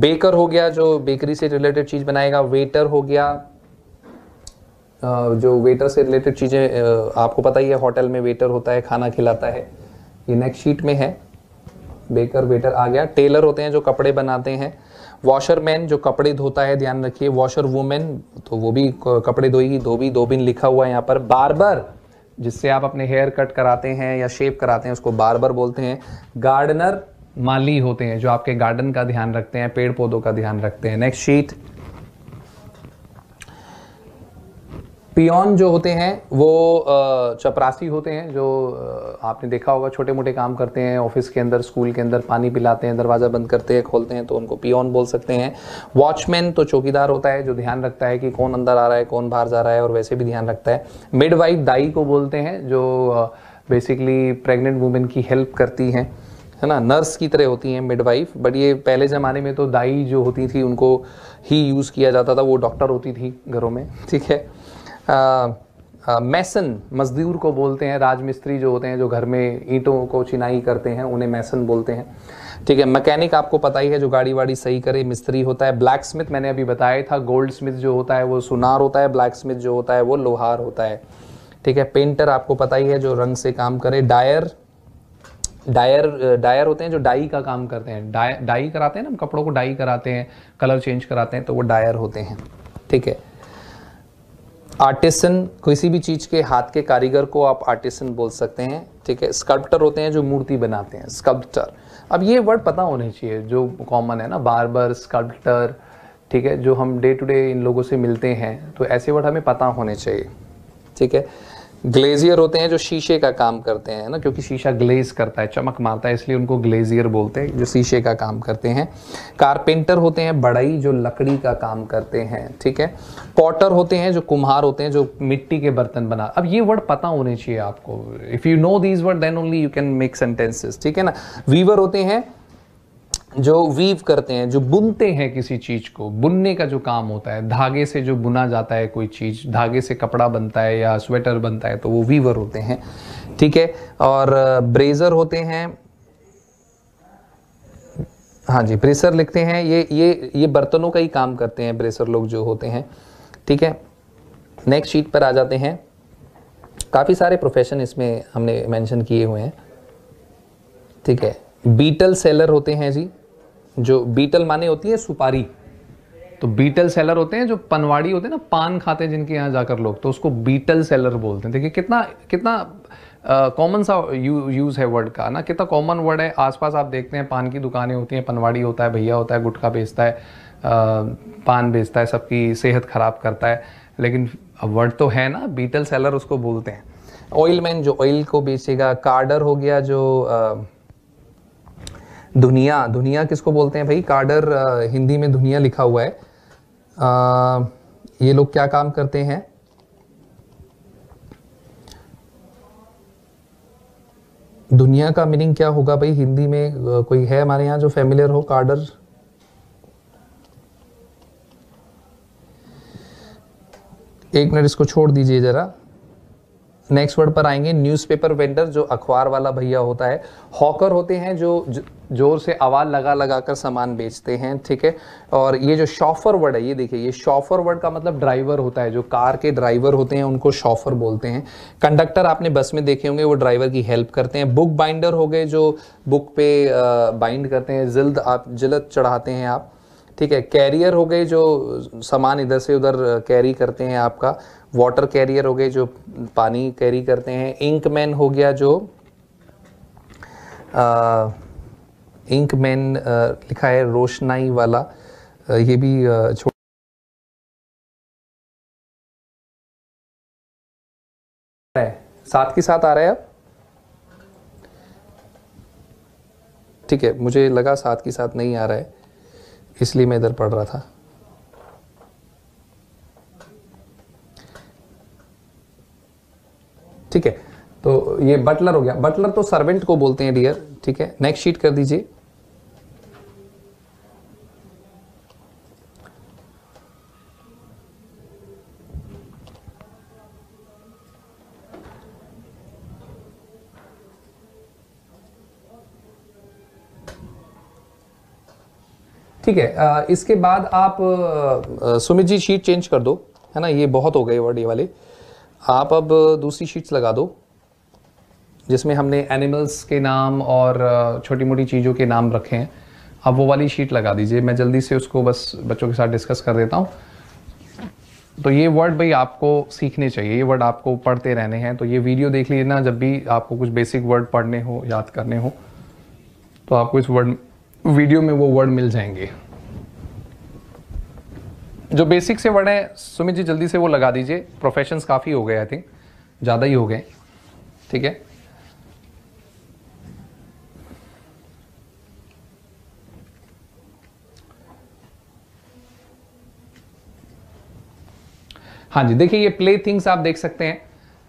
बेकर हो गया जो बेकरी से रिलेटेड चीज़ बनाएगा वेटर हो गया जो वेटर से रिलेटेड चीज़ें आपको पता ही है होटल में वेटर होता है खाना खिलाता है ये नेक्स्ट शीट में है बेकर वेटर आ गया टेलर होते हैं जो कपड़े बनाते हैं वॉशर मैन जो कपड़े धोता है ध्यान रखिए वॉशर वुमेन तो वो भी कपड़े धोएगी धोबी धोबिन लिखा हुआ है यहाँ पर बार जिससे आप अपने हेयर कट कराते हैं या शेप कराते हैं उसको बार बोलते हैं गार्डनर माली होते हैं जो आपके गार्डन का ध्यान रखते हैं पेड़ पौधों का ध्यान रखते हैं नेक्स्ट शीट पियोन जो होते हैं वो चपरासी होते हैं जो आपने देखा होगा छोटे मोटे काम करते हैं ऑफिस के अंदर स्कूल के अंदर पानी पिलाते हैं दरवाज़ा बंद करते हैं खोलते हैं तो उनको पियोन बोल सकते हैं वॉचमैन तो चौकीदार होता है जो ध्यान रखता है कि कौन अंदर आ रहा है कौन बाहर जा रहा है और वैसे भी ध्यान रखता है मिडवाइफ दाई को बोलते हैं जो बेसिकली प्रेगनेंट वुमेन की हेल्प करती हैं है ना नर्स की तरह होती हैं मिडवाइफ बट ये पहले ज़माने में तो दाई जो होती थी उनको ही यूज़ किया जाता था वो डॉक्टर होती थी घरों में ठीक है मैसन मजदूर को बोलते हैं राजमिस्त्री जो होते हैं जो घर में ईंटों को चिनाई करते हैं उन्हें मैसन बोलते हैं ठीक है मैकेनिक आपको पता ही है जो गाड़ी वाड़ी सही करे मिस्त्री होता है ब्लैक स्मिथ मैंने अभी बताया था गोल्ड स्मिथ जो होता है वो सुनार होता है ब्लैक स्मिथ जो होता है वो लोहार होता है ठीक है पेंटर आपको पता ही है जो रंग से काम करे डायर डायर डायर होते हैं जो डाई का काम करते हैं डाई डाई कराते हैं ना हम कपड़ों को डाई कराते हैं कलर चेंज कराते हैं तो वो डायर होते हैं ठीक है आर्टिसन किसी भी चीज़ के हाथ के कारीगर को आप आर्टिसन बोल सकते हैं ठीक है स्कल्प्टर होते हैं जो मूर्ति बनाते हैं स्कल्प्टर अब ये वर्ड पता होने चाहिए जो कॉमन है ना बार्बर स्कल्प्टर ठीक है जो हम डे टू डे इन लोगों से मिलते हैं तो ऐसे वर्ड हमें पता होने चाहिए ठीक है ग्लेजियर होते हैं जो शीशे का काम करते हैं ना क्योंकि शीशा ग्लेज करता है चमक मारता है इसलिए उनको ग्लेजियर बोलते हैं जो शीशे का काम करते हैं कारपेंटर होते हैं बड़ई जो लकड़ी का काम करते हैं ठीक है पॉटर होते हैं जो कुम्हार होते हैं जो मिट्टी के बर्तन बना अब ये वर्ड पता होने चाहिए आपको if you know these word then only you can make sentences ठीक है ना वीवर होते हैं जो वीव करते हैं जो बुनते हैं किसी चीज़ को बुनने का जो काम होता है धागे से जो बुना जाता है कोई चीज़ धागे से कपड़ा बनता है या स्वेटर बनता है तो वो वीवर होते हैं ठीक है और ब्रेज़र uh, होते हैं हाँ जी ब्रेसर लिखते हैं ये ये ये बर्तनों का ही काम करते हैं ब्रेसर लोग जो होते हैं ठीक है नेक्स्ट शीट पर आ जाते हैं काफ़ी सारे प्रोफेशन इसमें हमने मेंशन किए हुए हैं ठीक है बीटल सेलर होते हैं जी जो बीटल माने होती है सुपारी तो बीटल सेलर होते हैं जो पनवाड़ी होते हैं ना पान खाते हैं जिनके यहाँ जाकर लोग तो उसको बीटल सेलर बोलते हैं देखिए कितना कितना कॉमन सा यू, यूज़ है वर्ड का ना कितना कॉमन वर्ड है आसपास आप देखते हैं पान की दुकानें होती हैं पनवाड़ी होता है भैया होता है गुटखा बेचता है आ, पान बेचता है सबकी सेहत ख़राब करता है लेकिन वर्ड तो है ना बीटल सेलर उसको बोलते हैं ऑयल मैन जो ऑयल को बेचेगा कार्डर हो गया जो आ, दुनिया दुनिया किसको बोलते हैं भाई कार्डर हिंदी में दुनिया लिखा हुआ है आ, ये लोग क्या काम करते हैं दुनिया का मीनिंग क्या होगा भाई हिंदी में कोई है हमारे यहाँ जो फेमिलियर हो कार्डर एक मिनट इसको छोड़ दीजिए ज़रा नेक्स्ट वर्ड पर आएंगे न्यूज़पेपर वेंडर जो अखबार वाला भैया होता है हॉकर होते हैं जो जोर से आवाज़ लगा लगा कर सामान बेचते हैं ठीक है और ये जो शॉफर वर्ड है ये देखिए ये शॉफर वर्ड का मतलब ड्राइवर होता है जो कार के ड्राइवर होते हैं उनको शॉफर बोलते हैं कंडक्टर आपने बस में देखे होंगे वो ड्राइवर की हेल्प करते हैं बुक बाइंडर हो गए जो बुक पे बाइंड करते हैं जिल्द आप जिलत चढ़ाते हैं आप ठीक है कैरियर हो गए जो सामान इधर से उधर कैरी करते हैं आपका वाटर कैरियर हो गए जो पानी कैरी करते हैं इंक मैन हो गया जो इंक मैन लिखा है रोशनाई वाला आ, ये भी छोटा साथ के साथ आ रहा है अब ठीक है मुझे लगा साथ के साथ नहीं आ रहा है इसलिए मैं इधर पढ़ रहा था ठीक है तो ये बटलर हो गया बटलर तो सर्वेंट को बोलते हैं डियर ठीक है नेक्स्ट शीट कर दीजिए ठीक है इसके बाद आप सुमित जी शीट चेंज कर दो है ना ये बहुत हो गए वर्ड ये वाले आप अब दूसरी शीट्स लगा दो जिसमें हमने एनिमल्स के नाम और छोटी मोटी चीज़ों के नाम रखे हैं आप वो वाली शीट लगा दीजिए मैं जल्दी से उसको बस बच्चों के साथ डिस्कस कर देता हूँ तो ये वर्ड भाई आपको सीखने चाहिए ये वर्ड आपको पढ़ते रहने हैं तो ये वीडियो देख लीजिए ना जब भी आपको कुछ बेसिक वर्ड पढ़ने हो याद करने हो तो आपको इस वर्ड वीडियो में वो वर्ड मिल जाएंगे जो बेसिक से वर्ड है सुमित जी जल्दी से वो लगा दीजिए प्रोफेशंस काफ़ी हो गए आई थिंक ज़्यादा ही हो गए ठीक है हाँ जी देखिए ये प्ले थिंग्स आप देख सकते हैं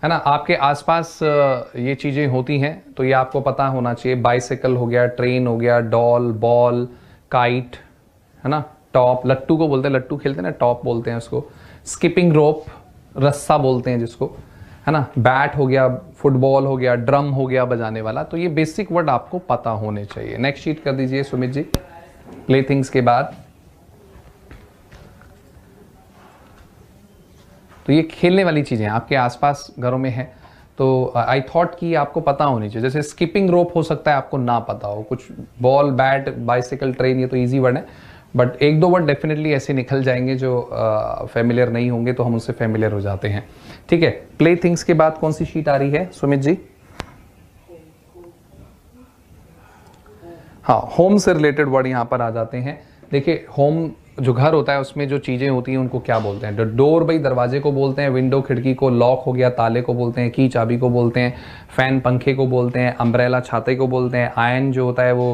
है ना आपके आसपास ये चीज़ें होती हैं तो ये आपको पता होना चाहिए बाइसाइकिल हो गया ट्रेन हो गया डॉल बॉल काइट है ना टॉप लट्टू को बोलते हैं लट्टू खेलते हैं ना टॉप बोलते हैं उसको स्किपिंग रोप रस्सा बोलते हैं जिसको है ना बैट हो गया फुटबॉल हो गया ड्रम हो गया बजाने वाला तो ये बेसिक वर्ड आपको पता होने चाहिए नेक्स्ट शीट कर दीजिए सुमित जी प्ले थिंग्स के बाद तो ये खेलने वाली चीज़ें आपके आसपास घरों में है तो आई uh, थॉट कि आपको पता होनी चाहिए जैसे स्किपिंग रोप हो सकता है आपको ना पता हो कुछ बॉल बैट बाइसिकल ट्रेन ये तो ईजी वर्ड है बट एक दो वर्ड डेफिनेटली ऐसे निकल जाएंगे जो फेमिलियर uh, नहीं होंगे तो हम उससे फेमिलियर हो जाते हैं ठीक है प्ले थिंग्स के बाद कौन सी शीट आ रही है सुमित जी हाँ होम से रिलेटेड वर्ड यहाँ पर आ जाते हैं देखिए होम जो घर होता है उसमें जो चीज़ें होती हैं उनको क्या बोलते हैं डोर भाई दरवाजे को बोलते हैं विंडो खिड़की को लॉक हो गया ताले को बोलते हैं की चाबी को बोलते हैं फ़ैन पंखे को बोलते हैं अम्ब्रेला छाते को बोलते हैं आयन जो होता है वो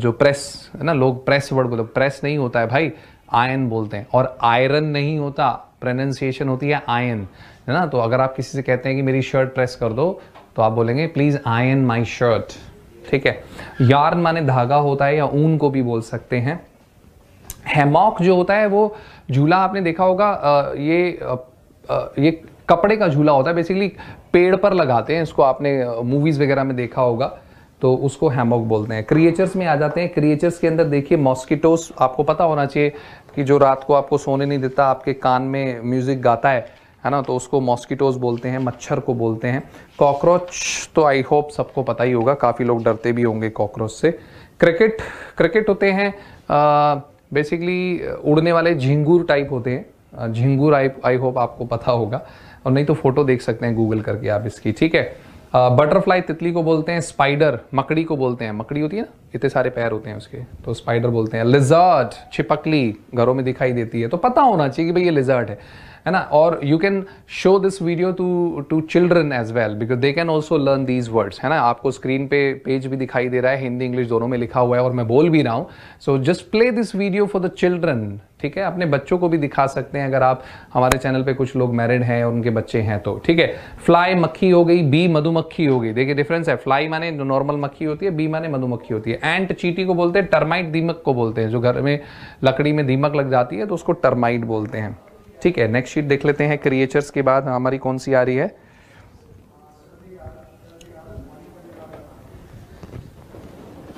जो प्रेस है ना लोग प्रेस वर्ड बोलते प्रेस नहीं होता है भाई आयन बोलते हैं और आयरन नहीं होता प्रोनाउंसिएशन होती है आयन है ना तो अगर आप किसी से कहते हैं कि मेरी शर्ट प्रेस कर दो तो आप बोलेंगे प्लीज़ आयन माई शर्ट ठीक है यार्न माने धागा होता है या ऊन को भी बोल सकते हैं हैमॉक जो होता है वो झूला आपने देखा होगा ये ये कपड़े का झूला होता है बेसिकली पेड़ पर लगाते हैं इसको आपने मूवीज़ वगैरह में देखा होगा तो उसको हैमॉक बोलते हैं क्रिएचर्स में आ जाते हैं क्रिएचर्स के अंदर देखिए मॉस्किटोस आपको पता होना चाहिए कि जो रात को आपको सोने नहीं देता आपके कान में म्यूज़िक गाता है है ना तो उसको मॉस्किटोज बोलते हैं मच्छर को बोलते हैं कॉकरोच तो आई होप सबको पता ही होगा काफ़ी लोग डरते भी होंगे कॉकरोच से क्रिकेट क्रिकेट होते हैं आ, बेसिकली uh, उड़ने वाले झिंगूर टाइप होते हैं uh, झिंगूर आई आई होप आपको पता होगा और नहीं तो फोटो देख सकते हैं गूगल करके आप इसकी ठीक है बटरफ्लाई तितली को बोलते हैं स्पाइडर मकड़ी को बोलते हैं मकड़ी होती है ना इतने सारे पैर होते हैं उसके तो स्पाइडर बोलते हैं लिजर्ट छिपकली घरों में दिखाई देती है तो पता होना चाहिए कि भाई ये लिजर्ट है है ना और you can show this video to to children as well because they can also learn these words है ना आपको स्क्रीन पे पेज भी दिखाई दे रहा है हिंदी इंग्लिश दोनों में लिखा हुआ है और मैं बोल भी रहा हूँ so just play this video for the children ठीक है अपने बच्चों को भी दिखा सकते हैं अगर आप हमारे चैनल पे कुछ लोग मैरिड हैं और उनके बच्चे हैं तो ठीक है फ्लाई मक्खी हो गई बी मधुमक्खी हो गई देखिए डिफरेंस है फ्लाई माने नॉर्मल मक्खी होती है बी माने मधुमक्खी होती है एंट चीटी को बोलते हैं टर्माइट दीमक को बोलते हैं जो घर में लकड़ी में दीमक लग जाती है तो उसको टर्माइट बोलते हैं ठीक है नेक्स्ट शीट देख लेते हैं क्रिएचर्स के बाद हमारी कौन सी आ रही है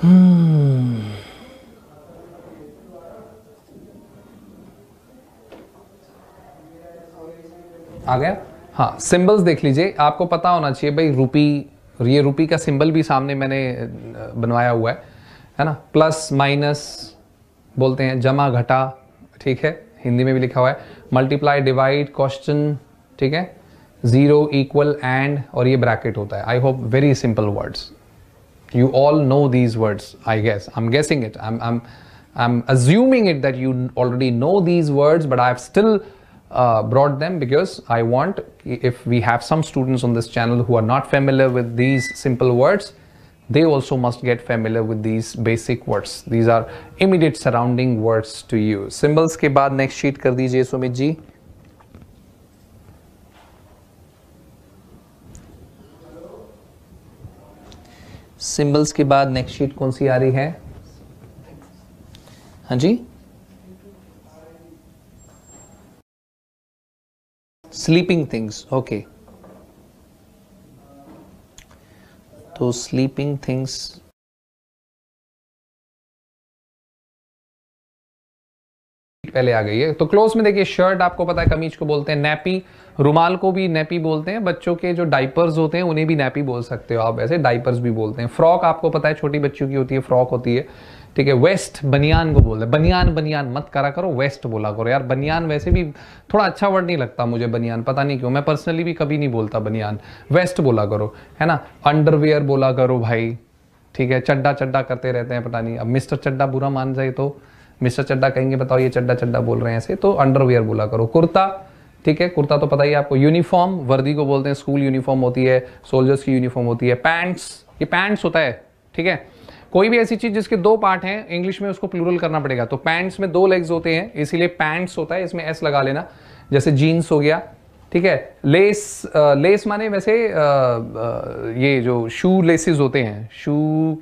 hmm. आ गया हाँ सिंबल्स देख लीजिए आपको पता होना चाहिए भाई रूपी ये रूपी का सिंबल भी सामने मैंने बनवाया हुआ है है ना प्लस माइनस बोलते हैं जमा घटा ठीक है हिंदी में भी लिखा हुआ है मल्टीप्लाई डिवाइड क्वेश्चन ठीक है ज़ीरो इक्वल एंड और ये ब्रैकेट होता है I hope very simple words you all you all I these words i guess i'm I am I am assuming it that you already know these words but I have still uh, brought them because I want, if we have some students on this channel who are not familiar with these simple words, they also must get familiar with these basic words. These are immediate surrounding words to use. Symbols ke baad next sheet kar dijiye Sumit ji. Symbols के बाद नेक्स्ट शीट कौन सी आ रही है हाँ जी स्लीपिंग थिंग्स ओके तो स्लीपिंग थिंग्स पहले आ गई है तो क्लोज में देखिए शर्ट आपको पता है कमीज को बोलते हैं नैपी रुमाल को भी नैपी बोलते हैं बच्चों के जो डाइपर्स होते हैं उन्हें भी नैपी बोल सकते हो आप ऐसे डाइपर्स भी बोलते हैं फ्रॉक आपको पता है छोटी बच्चों की होती है फ्रॉक होती है ठीक है वेस्ट बनियान को बोलते हैं बनियान बनियान मत करा करो वेस्ट बोला करो यार बनियान वैसे भी थोड़ा अच्छा वर्ड नहीं लगता मुझे बनियान पता नहीं क्यों मैं पर्सनली भी कभी नहीं बोलता बनियान वेस्ट बोला करो है ना अंडरवेयर बोला करो भाई ठीक है चड्डा चड्डा करते रहते हैं पता नहीं अब मिस्टर चड्डा बुरा मान जाए तो मिस्टर चड्डा कहेंगे बताओ ये चड्डा चड्डा बोल रहे हैं ऐसे तो अंडरवेयर बोला करो कुर्ता ठीक है कुर्ता तो पता ही आपको यूनिफॉर्म वर्दी को बोलते हैं स्कूल यूनिफॉर्म होती है सोल्जर्स की यूनिफॉर्म होती है पैंट्स ये पैंट्स होता है ठीक है कोई भी ऐसी चीज जिसके दो पार्ट हैं इंग्लिश में उसको प्लूरल करना पड़ेगा तो पैंट्स में दो लेग्स होते हैं इसीलिए पैंट्स होता है इसमें एस लगा लेना जैसे जीन्स हो गया ठीक है लेस आ, लेस माने वैसे आ, आ, ये जो शू लेसिस होते हैं शू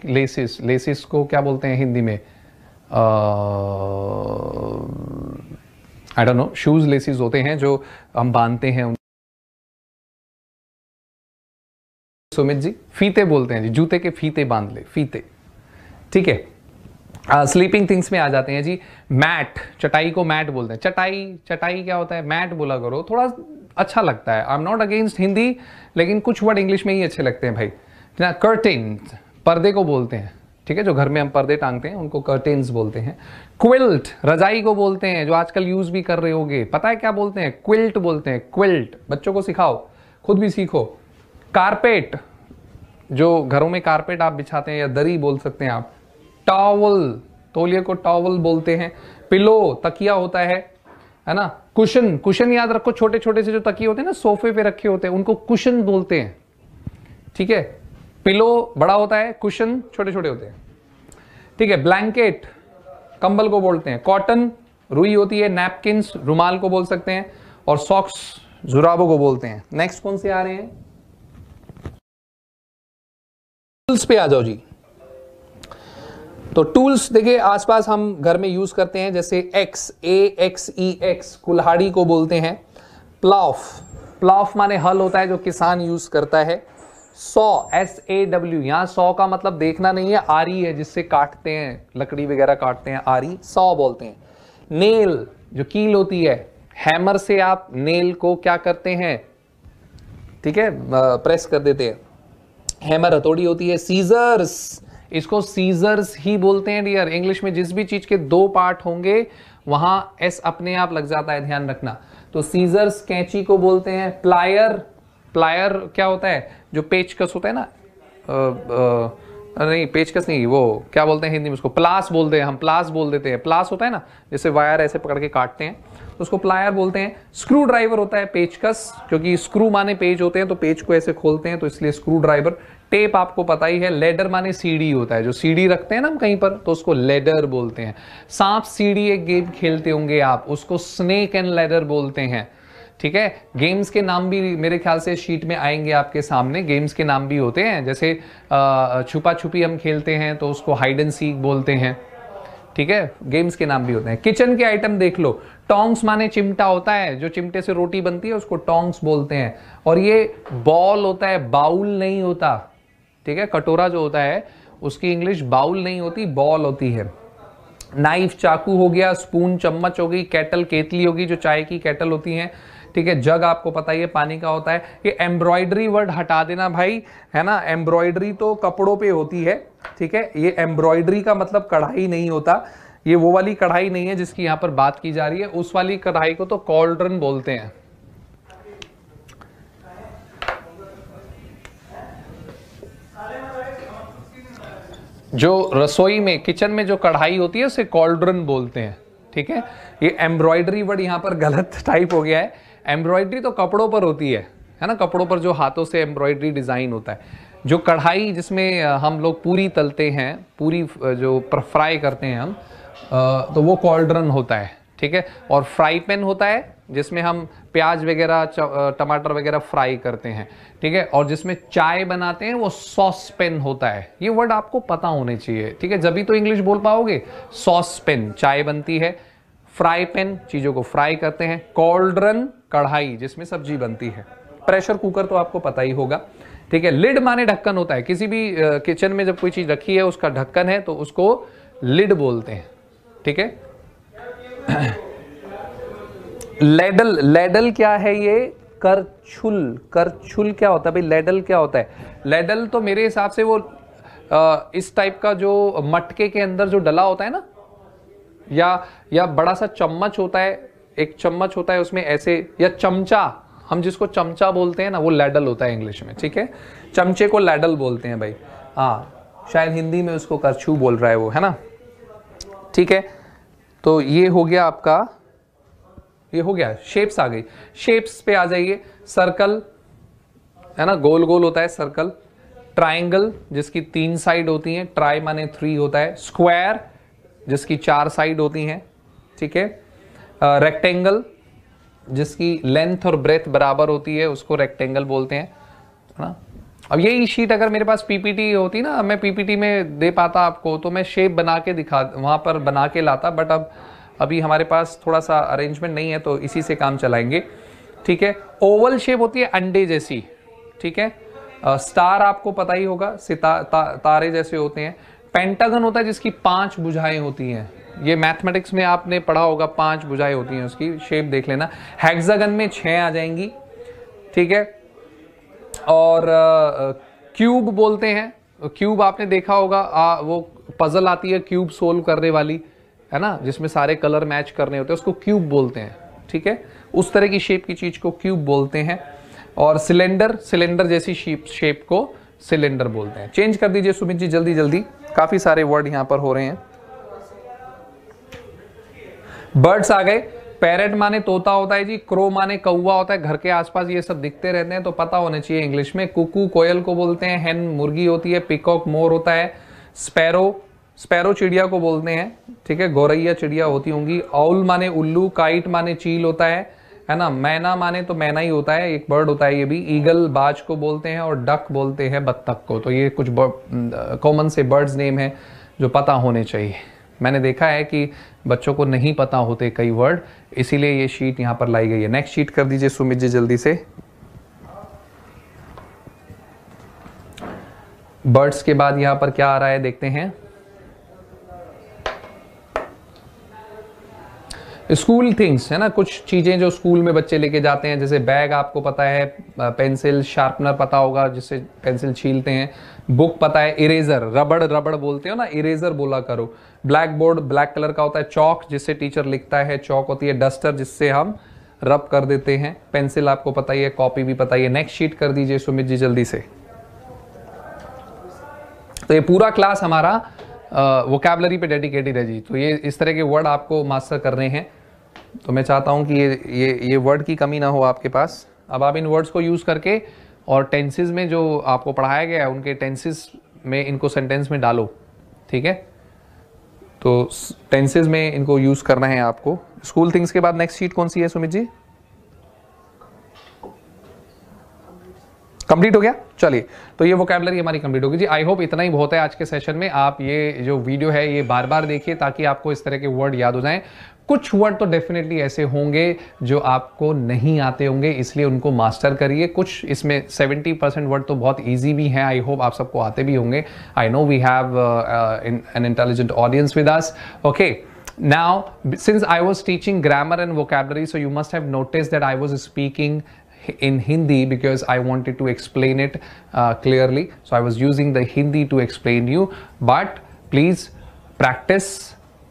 लेसिस लेसिस को क्या बोलते हैं हिंदी में I don't know shoes laces होते हैं जो हम बांधते हैं सुमित जी फीते बोलते हैं जी जूते के फीते बांध ले फीते ठीक है स्लीपिंग थिंग्स में आ जाते हैं जी मैट चटाई को मैट बोलते हैं चटाई चटाई क्या होता है मैट बोला करो थोड़ा अच्छा लगता है I am not against Hindi लेकिन कुछ वर्ड इंग्लिश में ही अच्छे लगते हैं भाई ना कर्टेन पर्दे को बोलते हैं ठीक है जो घर में हम पर्दे टांगते हैं उनको कर्टेन्स बोलते हैं क्विल्ट रजाई को बोलते हैं जो आजकल यूज भी कर रहे होगे पता है क्या बोलते हैं क्विल्ट बोलते हैं क्विल्ट बच्चों को सिखाओ खुद भी सीखो कारपेट जो घरों में कारपेट आप बिछाते हैं या दरी बोल सकते हैं आप टॉवल तोलिए को टॉवल बोलते हैं पिलो तकिया होता है है ना कुशन कुशन याद रखो छोटे छोटे से जो तकिए होते हैं ना सोफे पे रखे होते हैं उनको कुशन बोलते हैं ठीक है पिलो बड़ा होता है कुशन छोटे छोटे होते हैं ठीक है ब्लैंकेट कंबल को बोलते हैं कॉटन रुई होती है नैपकिन रुमाल को बोल सकते हैं और सॉक्स जुराबों को बोलते हैं नेक्स्ट कौन से आ रहे हैं पे आ जाओ जी तो टूल्स देखिए आसपास हम घर में यूज़ करते हैं जैसे axe A X E axe कुल्हाड़ी को बोलते हैं प्लाफ प्लाफ माने हल होता है जो किसान यूज़ करता है सौ एस ए डब्ल्यू यहां सौ का मतलब देखना नहीं है आरी है जिससे काटते हैं लकड़ी वगैरह काटते हैं आरी सौ बोलते हैं नेल जो कील होती है हैमर से आप नेल को क्या करते हैं ठीक है प्रेस कर देते हैं हैमर हथौड़ी होती है सीजर्स इसको सीजर्स ही बोलते हैं डियर इंग्लिश में जिस भी चीज के दो पार्ट होंगे वहां एस अपने आप लग जाता है ध्यान रखना तो सीजर्स कैंची को बोलते हैं प्लायर प्लायर क्या होता है जो पेचकस होता है ना आ, आ, नहीं पेचकस नहीं वो क्या बोलते हैं हिंदी में उसको प्लास बोलते हैं हम प्लास बोल देते हैं प्लास होता है ना जैसे वायर ऐसे पकड़ के काटते हैं तो उसको प्लायर बोलते हैं स्क्रू ड्राइवर होता है पेचकस क्योंकि स्क्रू माने पेज होते हैं तो पेज को ऐसे खोलते हैं तो इसलिए स्क्रू ड्राइवर टेप आपको पता ही है लेडर माने सीढ़ी होता है जो सीढ़ी रखते हैं ना हम कहीं पर तो उसको लेडर बोलते हैं सांप सीढ़ी एक गेम खेलते होंगे आप उसको स्नेक एंड लेडर बोलते हैं ठीक है गेम्स के नाम भी मेरे ख्याल से शीट में आएंगे आपके सामने गेम्स के नाम भी होते हैं जैसे छुपा छुपी हम खेलते हैं तो उसको हाइड एंड सीक बोलते हैं ठीक है गेम्स के नाम भी होते हैं किचन के आइटम देख लो टोंग्स माने चिमटा होता है जो चिमटे से रोटी बनती है उसको टोंग्स बोलते हैं और ये बॉल होता है बाउल नहीं होता ठीक है कटोरा जो होता है उसकी इंग्लिश बाउल नहीं होती बॉल होती है नाइफ चाकू हो गया स्पून चम्मच हो गई कैटल केतली होगी जो चाय की कैटल होती हैं ठीक है जग आपको पता ही है पानी का होता है ये एम्ब्रॉयडरी वर्ड हटा देना भाई है ना एम्ब्रॉयडरी तो कपड़ों पे होती है ठीक है ये एम्ब्रॉयडरी का मतलब कढ़ाई नहीं होता ये वो वाली कढ़ाई नहीं है जिसकी यहाँ पर बात की जा रही है उस वाली कढ़ाई को तो कॉल्ड्रन बोलते हैं जो रसोई में किचन में जो कढ़ाई होती है उसे कॉल्ड्रन बोलते हैं ठीक है ये एम्ब्रॉयडरी वर्ड यहाँ पर गलत टाइप हो गया है एम्ब्रॉयडरी तो कपड़ों पर होती है है ना कपड़ों पर जो हाथों से एम्ब्रॉयडरी डिज़ाइन होता है जो कढ़ाई जिसमें हम लोग पूरी तलते हैं पूरी जो फ्राई करते हैं हम तो वो कॉल्ड्रन होता है ठीक है और फ्राई पैन होता है जिसमें हम प्याज वगैरह टमाटर वगैरह फ्राई करते हैं ठीक है और जिसमें चाय बनाते हैं वो सॉस पेन होता है ये वर्ड आपको पता होने चाहिए ठीक है जब भी तो इंग्लिश बोल पाओगे सॉस पेन चाय बनती है फ्राई पेन चीज़ों को फ्राई करते हैं कॉल्ड्रन कढ़ाई जिसमें सब्जी बनती है प्रेशर कुकर तो आपको पता ही होगा ठीक है लिड माने ढक्कन होता है किसी भी किचन में जब कोई चीज़ रखी है उसका ढक्कन है तो उसको लिड बोलते हैं ठीक है लेडल लेडल क्या है ये करछुल करछुल क्या होता है भाई लेडल क्या होता है लेडल तो मेरे हिसाब से वो आ, इस टाइप का जो मटके के अंदर जो डला होता है ना या या बड़ा सा चम्मच होता है एक चम्मच होता है उसमें ऐसे या चमचा हम जिसको चमचा बोलते हैं ना वो लेडल होता है इंग्लिश में ठीक है चमचे को लेडल बोलते हैं भाई हाँ शायद हिंदी में उसको करछू बोल रहा है वो है ना ठीक है तो ये हो गया आपका ये हो गया शेप्स आ गई शेप्स पे आ जाइए सर्कल है ना गोल गोल होता है सर्कल ट्राइंगल जिसकी तीन साइड होती हैं ट्राई माने थ्री होता है स्क्वायर जिसकी चार साइड होती हैं ठीक है रेक्टेंगल uh, जिसकी लेंथ और ब्रेथ बराबर होती है उसको रेक्टेंगल बोलते हैं है ना अब यही शीट अगर मेरे पास पीपीटी होती ना मैं पीपीटी में दे पाता आपको तो मैं शेप बना के दिखा वहां पर बना के लाता बट अब अभी हमारे पास थोड़ा सा अरेंजमेंट नहीं है तो इसी से काम चलाएंगे ठीक है ओवल शेप होती है अंडे जैसी ठीक है स्टार आपको पता ही होगा सिता ता, तारे जैसे होते हैं पेंटागन होता है जिसकी पांच बुझाएं होती हैं ये मैथमेटिक्स में आपने पढ़ा होगा पांच बुझाएं होती हैं उसकी शेप देख लेना हेक्सागन में छः आ जाएंगी ठीक है और क्यूब बोलते हैं क्यूब आपने देखा होगा आ, वो पजल आती है क्यूब सोल्व करने वाली है ना जिसमें सारे कलर मैच करने होते हैं उसको क्यूब बोलते हैं ठीक है उस तरह की शेप की चीज़ को क्यूब बोलते हैं और सिलेंडर सिलेंडर जैसी शेप शेप को सिलेंडर बोलते हैं चेंज कर दीजिए सुमित जी जल्दी जल्दी काफ़ी सारे वर्ड यहां पर हो रहे हैं बर्ड्स आ गए पैरट माने तोता होता है जी क्रो माने कौआ होता है घर के आसपास ये सब दिखते रहते हैं तो पता होना चाहिए इंग्लिश में कुकू कोयल को बोलते हैं हेन मुर्गी होती है पिकॉक मोर होता है स्पैरो स्पैरो चिड़िया को बोलते हैं ठीक है गौरैया चिड़िया होती होंगी आउल माने उल्लू काइट माने चील होता है है ना मैना माने तो मैना ही होता है एक बर्ड होता है ये भी ईगल बाज को बोलते हैं और डक बोलते हैं बत्तख को तो ये कुछ कॉमन से बर्ड्स नेम है जो पता होने चाहिए मैंने देखा है कि बच्चों को नहीं पता होते कई वर्ड इसीलिए ये शीट यहाँ पर लाई गई है नेक्स्ट शीट कर दीजिए सुमित जी जल्दी से बर्ड्स के बाद यहाँ पर क्या आ रहा है देखते हैं स्कूल थिंग्स है ना कुछ चीज़ें जो स्कूल में बच्चे लेके जाते हैं जैसे बैग आपको पता है पेंसिल शार्पनर पता होगा जिससे पेंसिल छीलते हैं बुक पता है इरेजर रबड़ रबड़ बोलते हो ना इरेजर बोला करो ब्लैक बोर्ड ब्लैक कलर का होता है चौक जिससे टीचर लिखता है चौक होती है डस्टर जिससे हम रब कर देते हैं पेंसिल आपको पता ही है कॉपी भी पता ही है नेक्स्ट शीट कर दीजिए सुमित जी जल्दी से तो ये पूरा क्लास हमारा वोकेबलरी पे डेडिकेटेड है जी तो ये इस तरह के वर्ड आपको मास्टर करने हैं तो मैं चाहता हूँ कि ये ये ये वर्ड की कमी ना हो आपके पास अब आप इन वर्ड्स को यूज़ करके और टेंसेज में जो आपको पढ़ाया गया है उनके टेंसेज में इनको सेंटेंस में डालो ठीक है तो टेंसेज में इनको यूज़ करना है आपको स्कूल थिंग्स के बाद नेक्स्ट शीट कौन सी है सुमित जी कंप्लीट हो गया चलिए तो ये वोकेबलरी हमारी कंप्लीट होगी जी आई होप इतना ही बहुत है आज के सेशन में आप ये जो वीडियो है ये बार बार देखिए ताकि आपको इस तरह के वर्ड याद हो जाएं कुछ वर्ड तो डेफिनेटली ऐसे होंगे जो आपको नहीं आते होंगे इसलिए उनको मास्टर करिए कुछ इसमें 70 परसेंट वर्ड तो बहुत ईजी भी हैं आई होप आप सबको आते भी होंगे I know we have an intelligent audience with us okay now since I was teaching grammar and vocabulary so you must have notice that I was speaking in Hindi because I wanted to explain it clearly so I was using the Hindi to explain you but please practice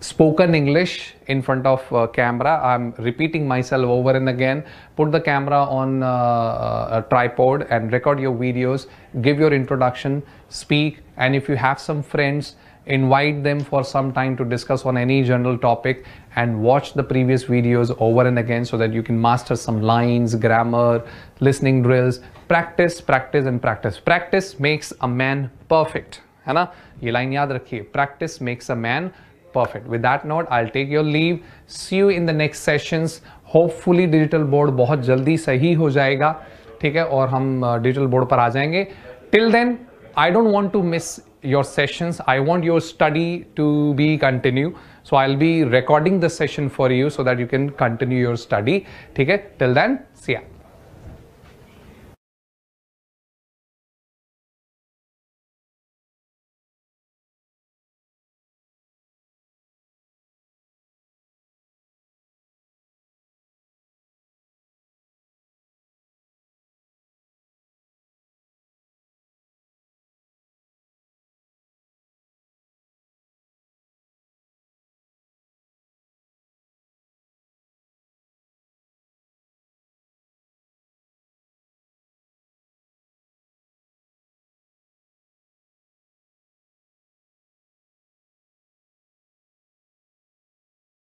spoken English in front of uh, camera. I'm repeating myself over and again. Put the camera on uh, a tripod and record your videos. Give your introduction, speak, and if you have some friends, invite them for some time to discuss on any general topic and watch the previous videos over and again so that you can master some lines, grammar, listening drills. Practice, practice, and practice. Practice makes a man perfect. है ye line line rakhiye. Practice makes a man. Perfect with that note I take your leave see you in the next sessions hopefully digital board बहुत जल्दी सही हो जाएगा ठीक है और हम डिजिटल uh, बोर्ड पर आ जाएंगे till then I don't want to miss your sessions I want your study to be continue so I be recording the session for you so that you can continue your study ठीक है टिल देन सी